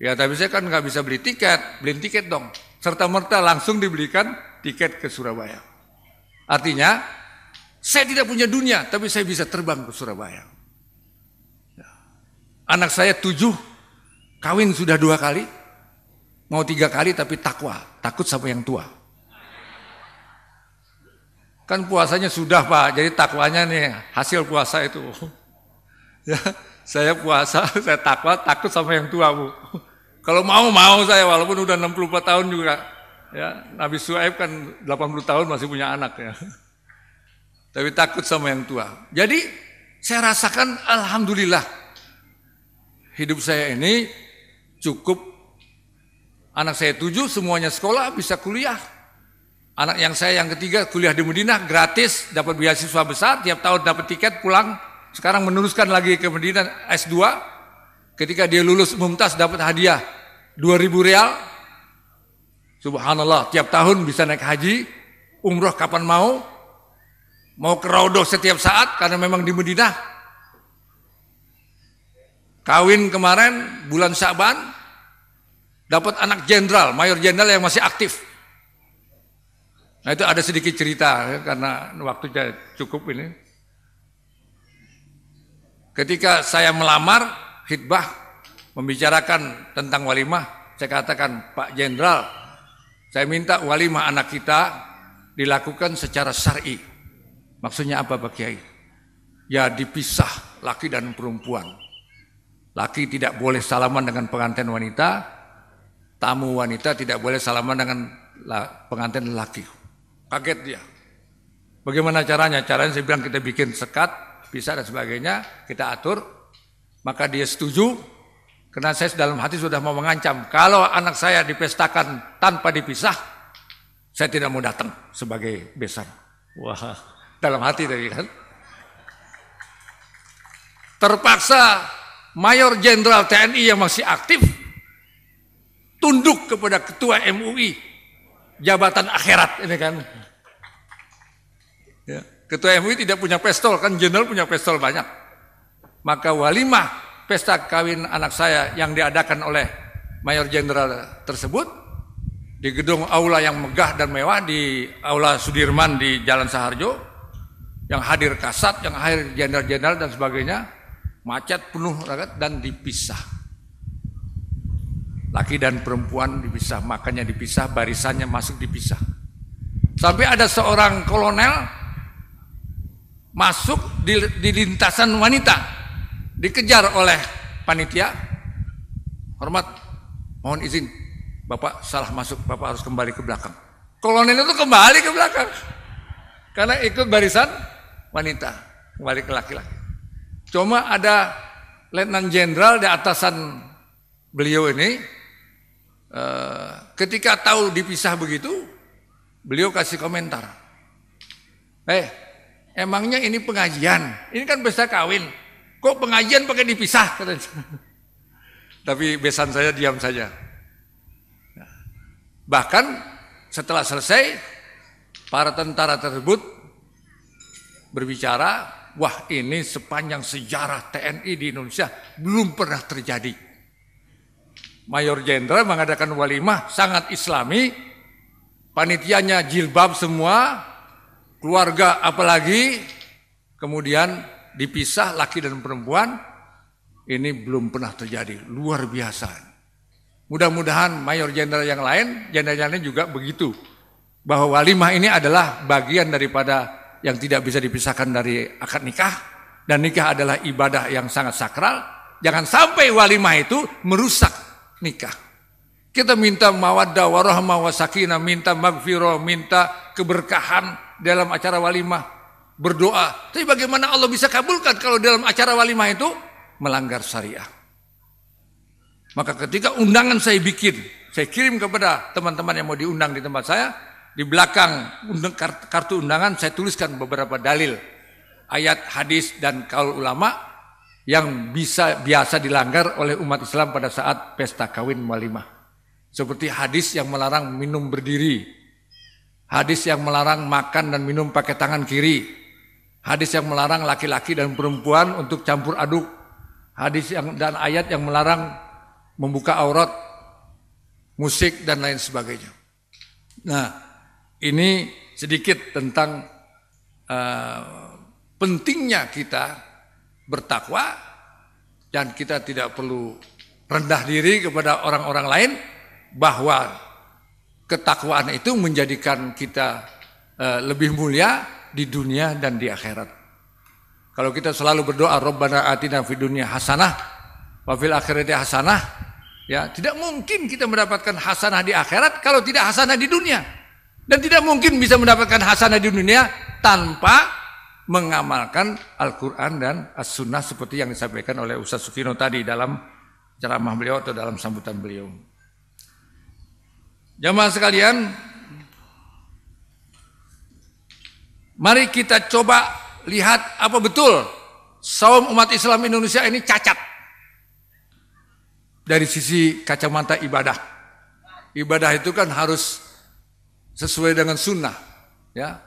Ya tapi saya kan nggak bisa beli tiket, beli tiket dong. Serta merta langsung dibelikan tiket ke Surabaya. Artinya, saya tidak punya dunia, tapi saya bisa terbang ke Surabaya. Ya. Anak saya tujuh Kawin sudah dua kali, mau tiga kali tapi takwa, takut sama yang tua. Kan puasanya sudah Pak, jadi takwanya nih hasil puasa itu. [laughs] Ya, saya puasa, [laughs] saya takwa, takut sama yang tua Bu. Kalau mau mau saya walaupun udah 64 tahun juga. Ya, Nabi Suhaib kan 80 tahun masih punya anak ya. [laughs] Tapi takut sama yang tua. Jadi saya rasakan alhamdulillah hidup saya ini cukup anak saya tujuh semuanya sekolah bisa kuliah. Anak yang saya yang ketiga kuliah di Medina gratis, dapat beasiswa besar, tiap tahun dapat tiket pulang. Sekarang meneruskan lagi ke Medina S2. Ketika dia lulus mumtaz dapat hadiah 2000 real. Subhanallah, tiap tahun bisa naik haji, umroh kapan mau. Mau ke Raudoh setiap saat karena memang di Medina Kawin kemarin bulan Saban dapat anak jenderal, mayor jenderal yang masih aktif. Nah itu ada sedikit cerita ya, karena waktu cukup ini. Ketika saya melamar khidbah membicarakan tentang walimah, saya katakan Pak Jenderal, saya minta walimah anak kita dilakukan secara syar'i. Maksudnya apa Pak Kiai? Ya dipisah laki dan perempuan. Laki tidak boleh salaman dengan pengantin wanita, tamu wanita tidak boleh salaman dengan pengantin laki. Kaget dia. Bagaimana caranya? Caranya saya bilang kita bikin sekat, bisa dan sebagainya, kita atur. Maka dia setuju, karena saya dalam hati sudah mau mengancam, kalau anak saya dipestakan tanpa dipisah, saya tidak mau datang sebagai besan. Wah, dalam hati tadi kan. Terpaksa Mayor Jenderal TNI yang masih aktif tunduk kepada ketua MUI jabatan akhirat ini kan. Ya. Ketua MUI tidak punya pestol kan jenderal punya pestol banyak. Maka walimah pesta kawin anak saya yang diadakan oleh Mayor Jenderal tersebut di gedung aula yang megah dan mewah di aula Sudirman di Jalan Saharjo yang hadir kasat, yang hadir jenderal-jenderal dan sebagainya macet penuh dan dipisah. Laki dan perempuan dipisah, makanya dipisah, barisannya masuk dipisah. tapi ada seorang kolonel masuk di, di lintasan wanita, dikejar oleh panitia. Hormat, mohon izin, Bapak salah masuk, Bapak harus kembali ke belakang. Kolonel itu kembali ke belakang. Karena ikut barisan wanita, kembali ke laki-laki. Cuma ada letnan jenderal di atasan beliau ini, eh, ketika tahu dipisah begitu, beliau kasih komentar. Eh, emangnya ini pengajian? Ini kan pesta kawin. Kok pengajian pakai dipisah? [laughs] Tapi besan saya diam saja. Bahkan setelah selesai, para tentara tersebut berbicara wah ini sepanjang sejarah TNI di Indonesia belum pernah terjadi. Mayor Jenderal mengadakan walimah sangat islami, panitianya jilbab semua, keluarga apalagi, kemudian dipisah laki dan perempuan, ini belum pernah terjadi, luar biasa. Mudah-mudahan Mayor Jenderal yang lain, jenderal-jenderal juga begitu. Bahwa walimah ini adalah bagian daripada yang tidak bisa dipisahkan dari akad nikah dan nikah adalah ibadah yang sangat sakral. Jangan sampai walimah itu merusak nikah. Kita minta mawaddah warahmah wasakinah, minta magfirah, minta keberkahan dalam acara walimah. Berdoa. Tapi bagaimana Allah bisa kabulkan kalau dalam acara walimah itu melanggar syariah. Maka ketika undangan saya bikin, saya kirim kepada teman-teman yang mau diundang di tempat saya, di belakang kartu undangan saya tuliskan beberapa dalil ayat hadis dan kaul ulama yang bisa biasa dilanggar oleh umat Islam pada saat pesta kawin walimah seperti hadis yang melarang minum berdiri hadis yang melarang makan dan minum pakai tangan kiri hadis yang melarang laki-laki dan perempuan untuk campur aduk hadis yang dan ayat yang melarang membuka aurat musik dan lain sebagainya nah ini sedikit tentang uh, pentingnya kita bertakwa dan kita tidak perlu rendah diri kepada orang-orang lain bahwa ketakwaan itu menjadikan kita uh, lebih mulia di dunia dan di akhirat. Kalau kita selalu berdoa Rabbana atina fid dunya hasanah wa fil akhirati hasanah, ya tidak mungkin kita mendapatkan hasanah di akhirat kalau tidak hasanah di dunia. Dan tidak mungkin bisa mendapatkan hasanah di dunia tanpa mengamalkan Al-Quran dan As-Sunnah seperti yang disampaikan oleh Ustaz Sufino tadi dalam ceramah beliau atau dalam sambutan beliau. Jamaah sekalian, mari kita coba lihat apa betul saum umat Islam Indonesia ini cacat dari sisi kacamata ibadah. Ibadah itu kan harus sesuai dengan sunnah. Ya.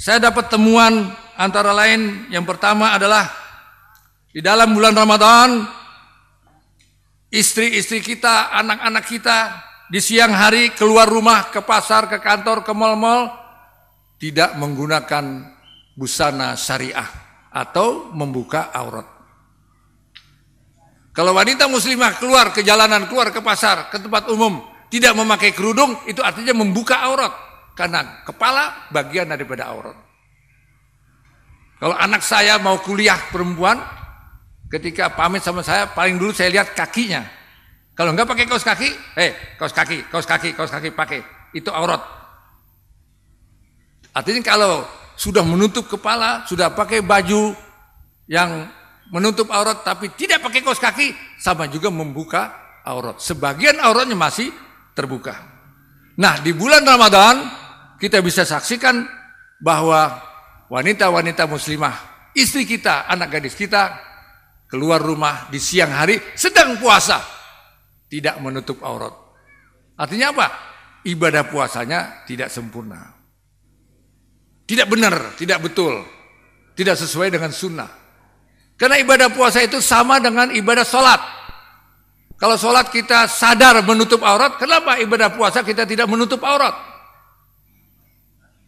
Saya dapat temuan antara lain yang pertama adalah di dalam bulan Ramadan istri-istri kita, anak-anak kita di siang hari keluar rumah ke pasar, ke kantor, ke mal-mal tidak menggunakan busana syariah atau membuka aurat. Kalau wanita muslimah keluar ke jalanan, keluar ke pasar, ke tempat umum, tidak memakai kerudung itu artinya membuka aurat karena kepala bagian daripada aurat. Kalau anak saya mau kuliah perempuan, ketika pamit sama saya paling dulu saya lihat kakinya. Kalau nggak pakai kaos kaki, eh hey, kaos kaki, kaos kaki, kaos kaki pakai itu aurat. Artinya kalau sudah menutup kepala, sudah pakai baju yang menutup aurat tapi tidak pakai kaos kaki sama juga membuka aurat. Sebagian auratnya masih terbuka. Nah, di bulan Ramadan kita bisa saksikan bahwa wanita-wanita muslimah, istri kita, anak gadis kita keluar rumah di siang hari sedang puasa, tidak menutup aurat. Artinya apa? Ibadah puasanya tidak sempurna. Tidak benar, tidak betul. Tidak sesuai dengan sunnah. Karena ibadah puasa itu sama dengan ibadah sholat. Kalau sholat kita sadar menutup aurat, kenapa ibadah puasa kita tidak menutup aurat?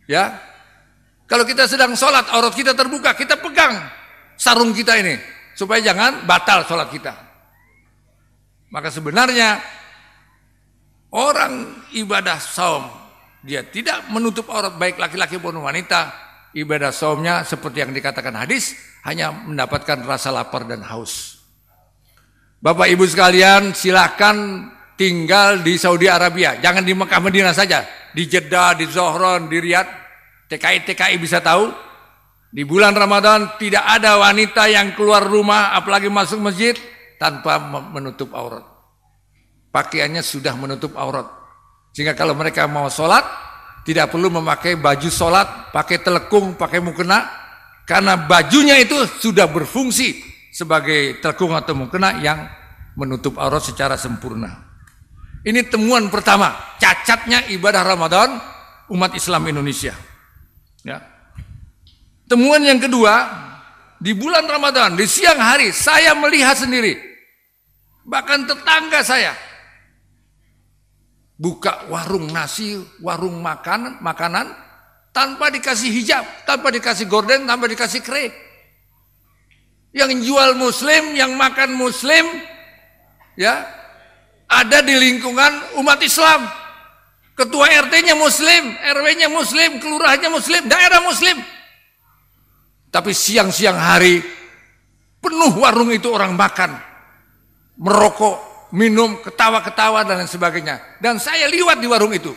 Ya, kalau kita sedang sholat, aurat kita terbuka, kita pegang sarung kita ini supaya jangan batal sholat kita. Maka sebenarnya orang ibadah saum dia tidak menutup aurat baik laki-laki maupun wanita. Ibadah saumnya seperti yang dikatakan hadis hanya mendapatkan rasa lapar dan haus. Bapak Ibu sekalian, silahkan tinggal di Saudi Arabia. Jangan di Mekah Medina saja. Di Jeddah, di Zohron, di Riyadh. TKI-TKI bisa tahu. Di bulan Ramadan tidak ada wanita yang keluar rumah apalagi masuk masjid tanpa menutup aurat. Pakaiannya sudah menutup aurat. Sehingga kalau mereka mau sholat, tidak perlu memakai baju sholat, pakai telekung, pakai mukena. Karena bajunya itu sudah berfungsi sebagai terkung atau mukena yang menutup aurat secara sempurna. Ini temuan pertama, cacatnya ibadah Ramadan umat Islam Indonesia. Ya. Temuan yang kedua, di bulan Ramadan, di siang hari, saya melihat sendiri, bahkan tetangga saya, buka warung nasi, warung makan, makanan, tanpa dikasih hijab, tanpa dikasih gorden, tanpa dikasih krek yang jual muslim, yang makan muslim, ya ada di lingkungan umat Islam. Ketua RT-nya muslim, RW-nya muslim, kelurahannya muslim, daerah muslim. Tapi siang-siang hari penuh warung itu orang makan, merokok, minum, ketawa-ketawa dan lain sebagainya. Dan saya liwat di warung itu.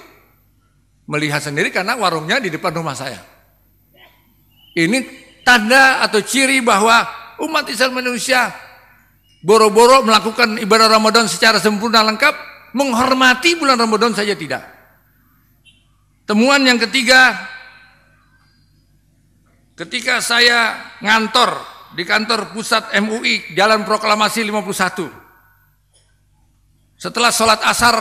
Melihat sendiri karena warungnya di depan rumah saya. Ini tanda atau ciri bahwa umat Islam manusia boro-boro melakukan ibadah Ramadan secara sempurna lengkap, menghormati bulan Ramadan saja tidak. Temuan yang ketiga, ketika saya ngantor di kantor pusat MUI Jalan Proklamasi 51. Setelah sholat asar,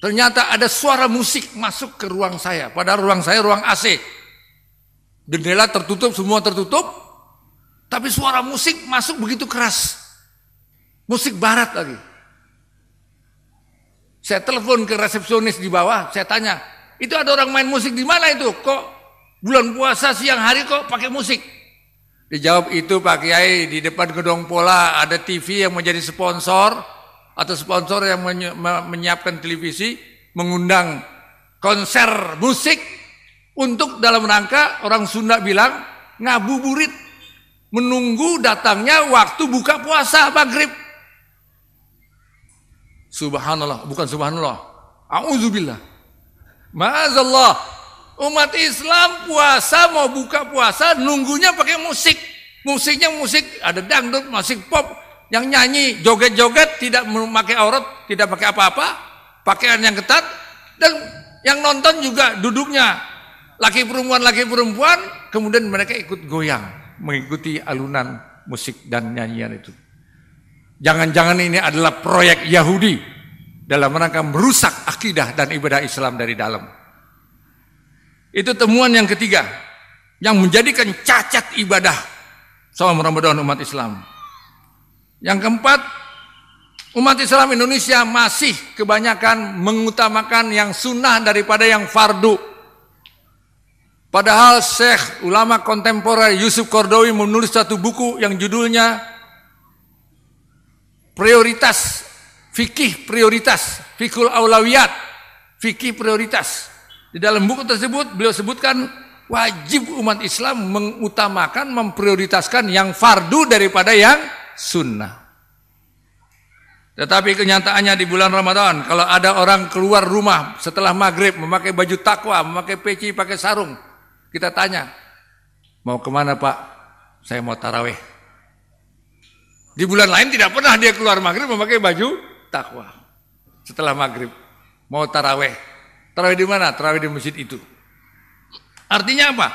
ternyata ada suara musik masuk ke ruang saya. Padahal ruang saya ruang AC. Jendela tertutup, semua tertutup, tapi suara musik masuk begitu keras. Musik barat lagi. Saya telepon ke resepsionis di bawah, saya tanya, itu ada orang main musik di mana itu? Kok bulan puasa siang hari kok pakai musik? Dijawab itu Pak Kiai di depan gedung pola ada TV yang menjadi sponsor atau sponsor yang menyiapkan televisi mengundang konser musik untuk dalam rangka orang Sunda bilang ngabuburit menunggu datangnya waktu buka puasa maghrib. Subhanallah, bukan subhanallah. Auzubillah. Ma'azallah. Umat Islam puasa mau buka puasa nunggunya pakai musik. Musiknya musik ada dangdut, musik pop yang nyanyi joget-joget tidak memakai aurat, tidak pakai apa-apa, pakaian yang ketat dan yang nonton juga duduknya laki perempuan laki perempuan kemudian mereka ikut goyang mengikuti alunan musik dan nyanyian itu. Jangan-jangan ini adalah proyek Yahudi dalam rangka merusak akidah dan ibadah Islam dari dalam. Itu temuan yang ketiga yang menjadikan cacat ibadah selama Ramadan umat Islam. Yang keempat, umat Islam Indonesia masih kebanyakan mengutamakan yang sunnah daripada yang fardu. Padahal Syekh ulama kontemporer Yusuf Kordowi menulis satu buku yang judulnya Prioritas Fikih Prioritas Fikul Aulawiyat Fikih Prioritas Di dalam buku tersebut beliau sebutkan wajib umat Islam mengutamakan memprioritaskan yang fardu daripada yang sunnah. Tetapi kenyataannya di bulan Ramadan kalau ada orang keluar rumah setelah maghrib memakai baju takwa, memakai peci, pakai sarung, kita tanya, mau kemana Pak? Saya mau taraweh. Di bulan lain tidak pernah dia keluar maghrib memakai baju takwa. Setelah maghrib, mau taraweh. Taraweh di mana? Taraweh di masjid itu. Artinya apa?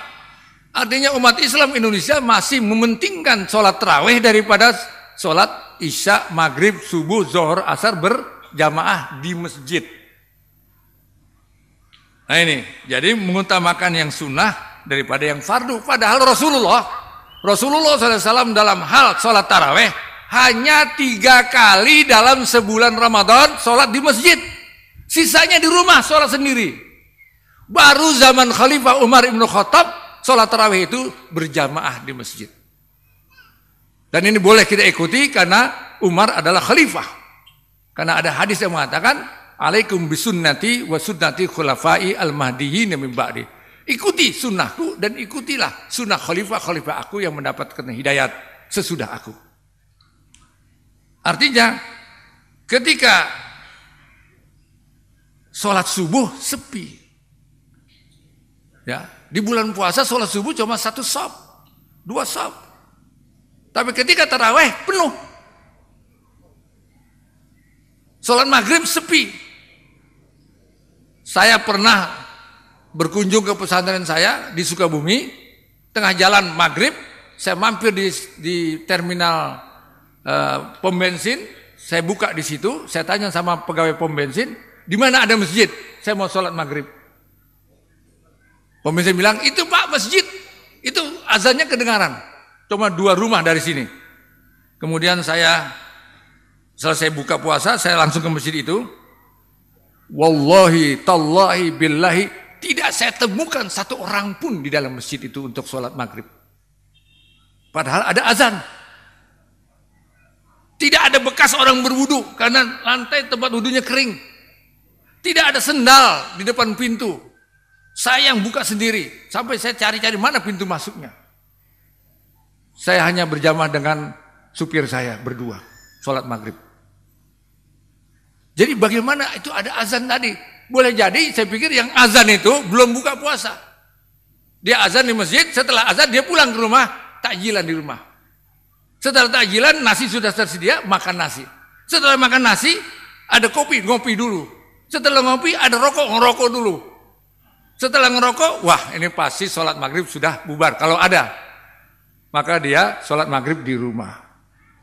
Artinya umat Islam Indonesia masih mementingkan sholat taraweh daripada sholat isya, maghrib, subuh, zohor, asar berjamaah di masjid. Nah ini, jadi mengutamakan yang sunnah daripada yang fardu. Padahal Rasulullah, Rasulullah SAW dalam hal sholat taraweh hanya tiga kali dalam sebulan Ramadan sholat di masjid. Sisanya di rumah sholat sendiri. Baru zaman Khalifah Umar Ibn Khattab, sholat taraweh itu berjamaah di masjid. Dan ini boleh kita ikuti karena Umar adalah khalifah. Karena ada hadis yang mengatakan alaikum bisunnati wa sunnati khulafai al-mahdiyyin min ba'di. Ikuti sunnahku dan ikutilah sunnah khalifah-khalifah aku yang mendapatkan hidayat sesudah aku. Artinya ketika sholat subuh sepi. Ya, di bulan puasa sholat subuh cuma satu sop, dua sop. Tapi ketika taraweh penuh. Sholat maghrib sepi, saya pernah berkunjung ke pesantren saya di Sukabumi, tengah jalan maghrib, saya mampir di, di terminal uh, pom bensin, saya buka di situ, saya tanya sama pegawai pom bensin, di mana ada masjid? Saya mau sholat maghrib. Pom bensin bilang, itu pak masjid, itu azannya kedengaran, cuma dua rumah dari sini. Kemudian saya selesai buka puasa, saya langsung ke masjid itu, Wallahi, tallahi, billahi. Tidak saya temukan satu orang pun di dalam masjid itu untuk sholat maghrib. Padahal ada azan. Tidak ada bekas orang berwudu karena lantai tempat wudunya kering. Tidak ada sendal di depan pintu. Saya yang buka sendiri. Sampai saya cari-cari mana pintu masuknya. Saya hanya berjamaah dengan supir saya berdua. Sholat maghrib. Jadi bagaimana itu ada azan tadi? Boleh jadi saya pikir yang azan itu belum buka puasa. Dia azan di masjid, setelah azan dia pulang ke rumah, takjilan di rumah. Setelah takjilan nasi sudah tersedia, makan nasi. Setelah makan nasi, ada kopi, ngopi dulu. Setelah ngopi ada rokok, ngerokok dulu. Setelah ngerokok, wah ini pasti sholat maghrib sudah bubar. Kalau ada, maka dia sholat maghrib di rumah.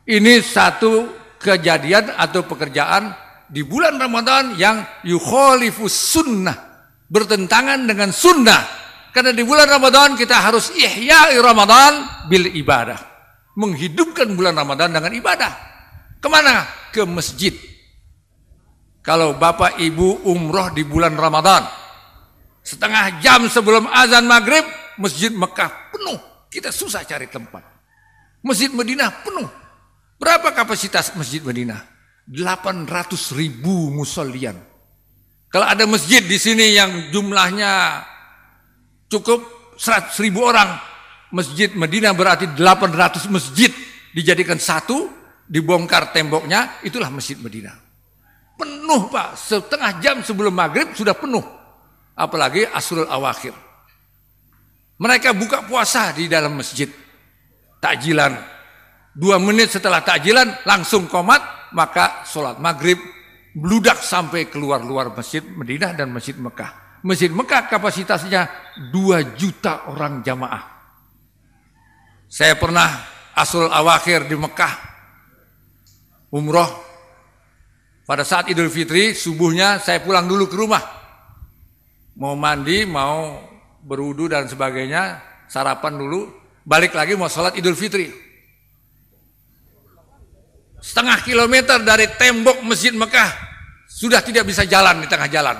Ini satu kejadian atau pekerjaan di bulan Ramadan yang yukhalifu sunnah. Bertentangan dengan sunnah. Karena di bulan Ramadan kita harus ihya Ramadan bil ibadah. Menghidupkan bulan Ramadan dengan ibadah. Kemana? Ke masjid. Kalau bapak ibu umroh di bulan Ramadan. Setengah jam sebelum azan maghrib, masjid Mekah penuh. Kita susah cari tempat. Masjid Madinah penuh. Berapa kapasitas masjid Madinah? 800 ribu musolian. Kalau ada masjid di sini yang jumlahnya cukup 100 ribu orang, masjid Medina berarti 800 masjid dijadikan satu, dibongkar temboknya, itulah masjid Medina. Penuh Pak, setengah jam sebelum maghrib sudah penuh. Apalagi asrul awakhir. Mereka buka puasa di dalam masjid. Takjilan. Dua menit setelah takjilan langsung komat, maka sholat maghrib bludak sampai keluar-luar masjid Medina dan masjid Mekah. Masjid Mekah kapasitasnya 2 juta orang jamaah. Saya pernah asul awakhir di Mekah, umroh. Pada saat Idul Fitri, subuhnya saya pulang dulu ke rumah. Mau mandi, mau berudu dan sebagainya, sarapan dulu, balik lagi mau sholat Idul Fitri setengah kilometer dari tembok Masjid Mekah sudah tidak bisa jalan di tengah jalan.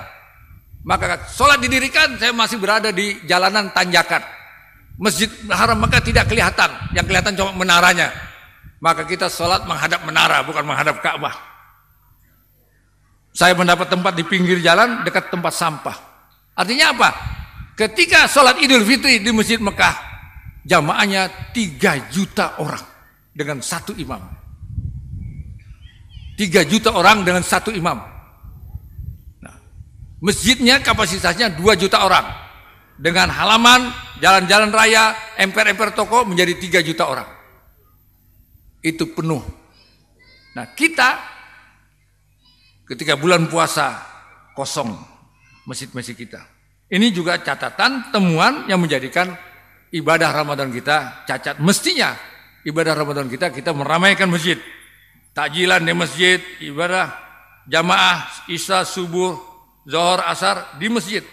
Maka sholat didirikan, saya masih berada di jalanan tanjakan. Masjid Haram Mekah tidak kelihatan, yang kelihatan cuma menaranya. Maka kita sholat menghadap menara, bukan menghadap Ka'bah. Saya mendapat tempat di pinggir jalan dekat tempat sampah. Artinya apa? Ketika sholat Idul Fitri di Masjid Mekah, jamaahnya 3 juta orang dengan satu imam. 3 juta orang dengan satu imam. Nah, masjidnya kapasitasnya 2 juta orang. Dengan halaman, jalan-jalan raya, emper-emper toko menjadi 3 juta orang. Itu penuh. Nah, kita ketika bulan puasa kosong masjid-masjid kita. Ini juga catatan temuan yang menjadikan ibadah Ramadan kita cacat. Mestinya ibadah Ramadan kita kita meramaikan masjid takjilan di masjid, ibadah jamaah isya subuh, zohor asar di masjid.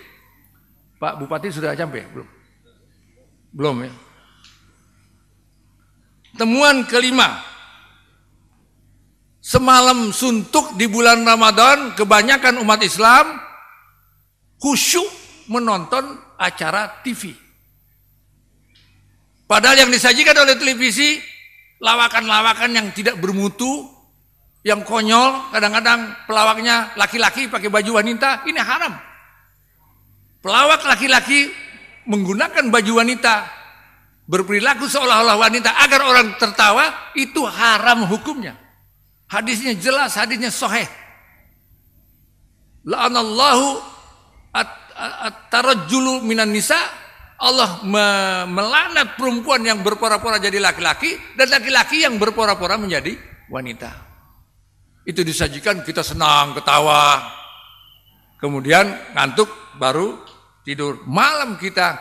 Pak Bupati sudah sampai belum? Belum ya. Temuan kelima. Semalam suntuk di bulan Ramadan kebanyakan umat Islam khusyuk menonton acara TV. Padahal yang disajikan oleh televisi lawakan-lawakan yang tidak bermutu, yang konyol, kadang-kadang pelawaknya laki-laki pakai baju wanita, ini haram. Pelawak laki-laki menggunakan baju wanita, berperilaku seolah-olah wanita agar orang tertawa, itu haram hukumnya. Hadisnya jelas, hadisnya soheh. La'anallahu at at minan nisa Allah me melanat perempuan yang berpora-pora jadi laki-laki dan laki-laki yang berpora-pora menjadi wanita itu disajikan kita senang, ketawa. Kemudian ngantuk baru tidur. Malam kita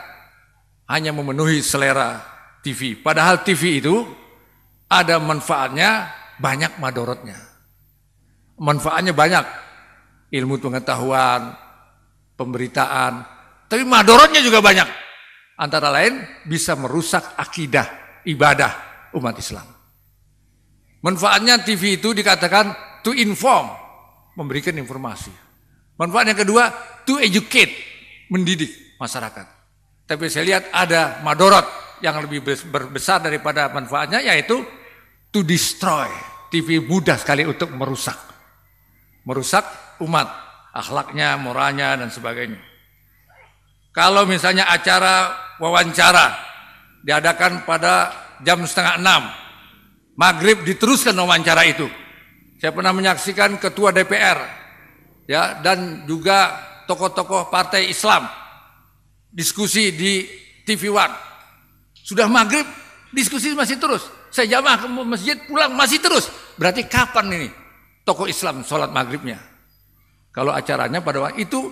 hanya memenuhi selera TV. Padahal TV itu ada manfaatnya, banyak madorotnya. Manfaatnya banyak. Ilmu pengetahuan, pemberitaan. Tapi madorotnya juga banyak. Antara lain bisa merusak akidah, ibadah umat Islam. Manfaatnya TV itu dikatakan to inform, memberikan informasi. Manfaat yang kedua, to educate, mendidik masyarakat. Tapi saya lihat ada madorot yang lebih besar daripada manfaatnya yaitu to destroy. TV mudah sekali untuk merusak. Merusak umat, akhlaknya, moralnya dan sebagainya. Kalau misalnya acara wawancara diadakan pada jam setengah enam, maghrib diteruskan wawancara itu saya pernah menyaksikan ketua DPR ya dan juga tokoh-tokoh partai Islam diskusi di TV One. Sudah maghrib diskusi masih terus. Saya jamaah ke masjid pulang masih terus. Berarti kapan ini tokoh Islam sholat maghribnya? Kalau acaranya pada waktu itu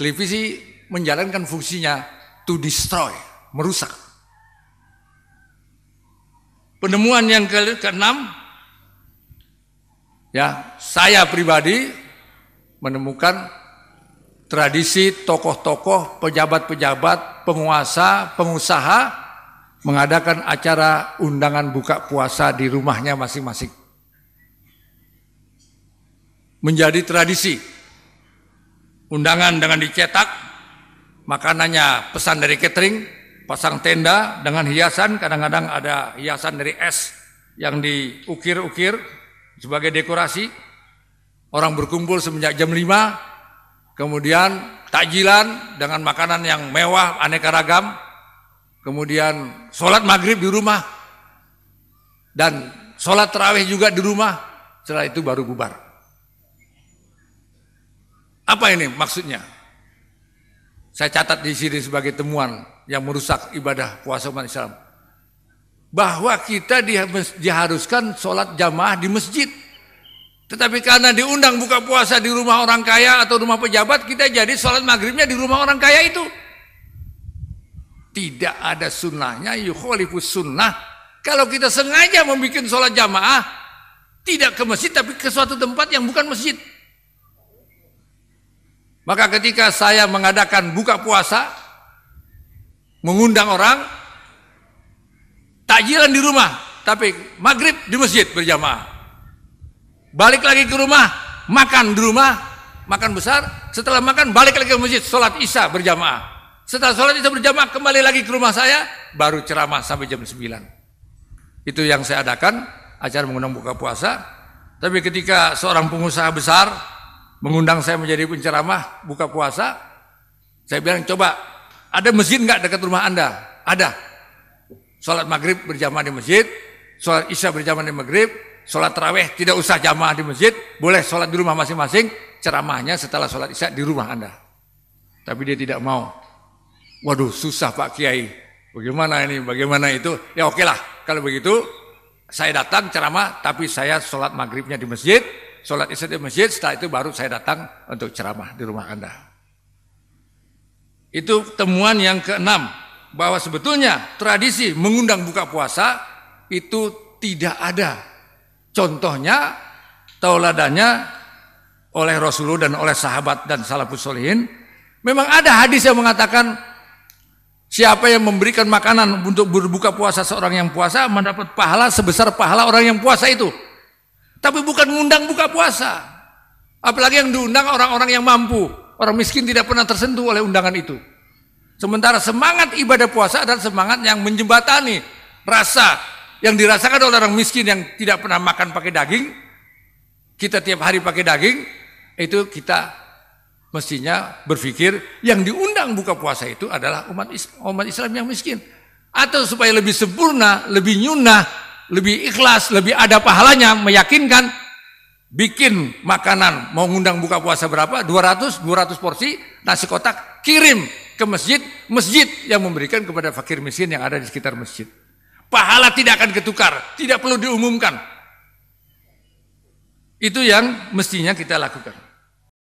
televisi menjalankan fungsinya to destroy, merusak. Penemuan yang ke keenam Ya, saya pribadi menemukan tradisi tokoh-tokoh, pejabat-pejabat, penguasa, pengusaha mengadakan acara undangan buka puasa di rumahnya masing-masing. Menjadi tradisi. Undangan dengan dicetak, makanannya pesan dari catering, pasang tenda dengan hiasan, kadang-kadang ada hiasan dari es yang diukir-ukir, sebagai dekorasi. Orang berkumpul semenjak jam 5, kemudian takjilan dengan makanan yang mewah, aneka ragam, kemudian sholat maghrib di rumah, dan sholat terawih juga di rumah, setelah itu baru bubar. Apa ini maksudnya? Saya catat di sini sebagai temuan yang merusak ibadah puasa umat Islam bahwa kita diharuskan sholat jamaah di masjid. Tetapi karena diundang buka puasa di rumah orang kaya atau rumah pejabat, kita jadi sholat maghribnya di rumah orang kaya itu. Tidak ada sunnahnya, yukholifus sunnah. Kalau kita sengaja membuat sholat jamaah, tidak ke masjid tapi ke suatu tempat yang bukan masjid. Maka ketika saya mengadakan buka puasa, mengundang orang, takjilan di rumah, tapi maghrib di masjid berjamaah. Balik lagi ke rumah, makan di rumah, makan besar. Setelah makan balik lagi ke masjid, sholat isya berjamaah. Setelah sholat isya berjamaah kembali lagi ke rumah saya, baru ceramah sampai jam 9. Itu yang saya adakan, acara mengundang buka puasa. Tapi ketika seorang pengusaha besar mengundang saya menjadi penceramah buka puasa, saya bilang coba ada masjid nggak dekat rumah anda? Ada. Sholat maghrib berjamaah di masjid, sholat isya berjamaah di maghrib, sholat terawih tidak usah jamaah di masjid, boleh sholat di rumah masing-masing, ceramahnya setelah sholat isya di rumah Anda. Tapi dia tidak mau. Waduh, susah Pak Kiai. Bagaimana ini, bagaimana itu? Ya oke lah, kalau begitu saya datang ceramah, tapi saya sholat maghribnya di masjid, sholat isya di masjid, setelah itu baru saya datang untuk ceramah di rumah Anda. Itu temuan yang keenam bahwa sebetulnya tradisi mengundang buka puasa itu tidak ada. Contohnya tauladannya oleh Rasulullah dan oleh sahabat dan salafus solihin. Memang ada hadis yang mengatakan siapa yang memberikan makanan untuk berbuka puasa seorang yang puasa mendapat pahala sebesar pahala orang yang puasa itu. Tapi bukan mengundang buka puasa. Apalagi yang diundang orang-orang yang mampu. Orang miskin tidak pernah tersentuh oleh undangan itu. Sementara semangat ibadah puasa adalah semangat yang menjembatani rasa yang dirasakan oleh orang miskin yang tidak pernah makan pakai daging. Kita tiap hari pakai daging, itu kita mestinya berpikir yang diundang buka puasa itu adalah umat umat Islam yang miskin atau supaya lebih sempurna, lebih nyunah, lebih ikhlas, lebih ada pahalanya meyakinkan bikin makanan mau ngundang buka puasa berapa 200 200 porsi nasi kotak kirim ke masjid, masjid yang memberikan kepada fakir miskin yang ada di sekitar masjid. Pahala tidak akan ketukar, tidak perlu diumumkan. Itu yang mestinya kita lakukan.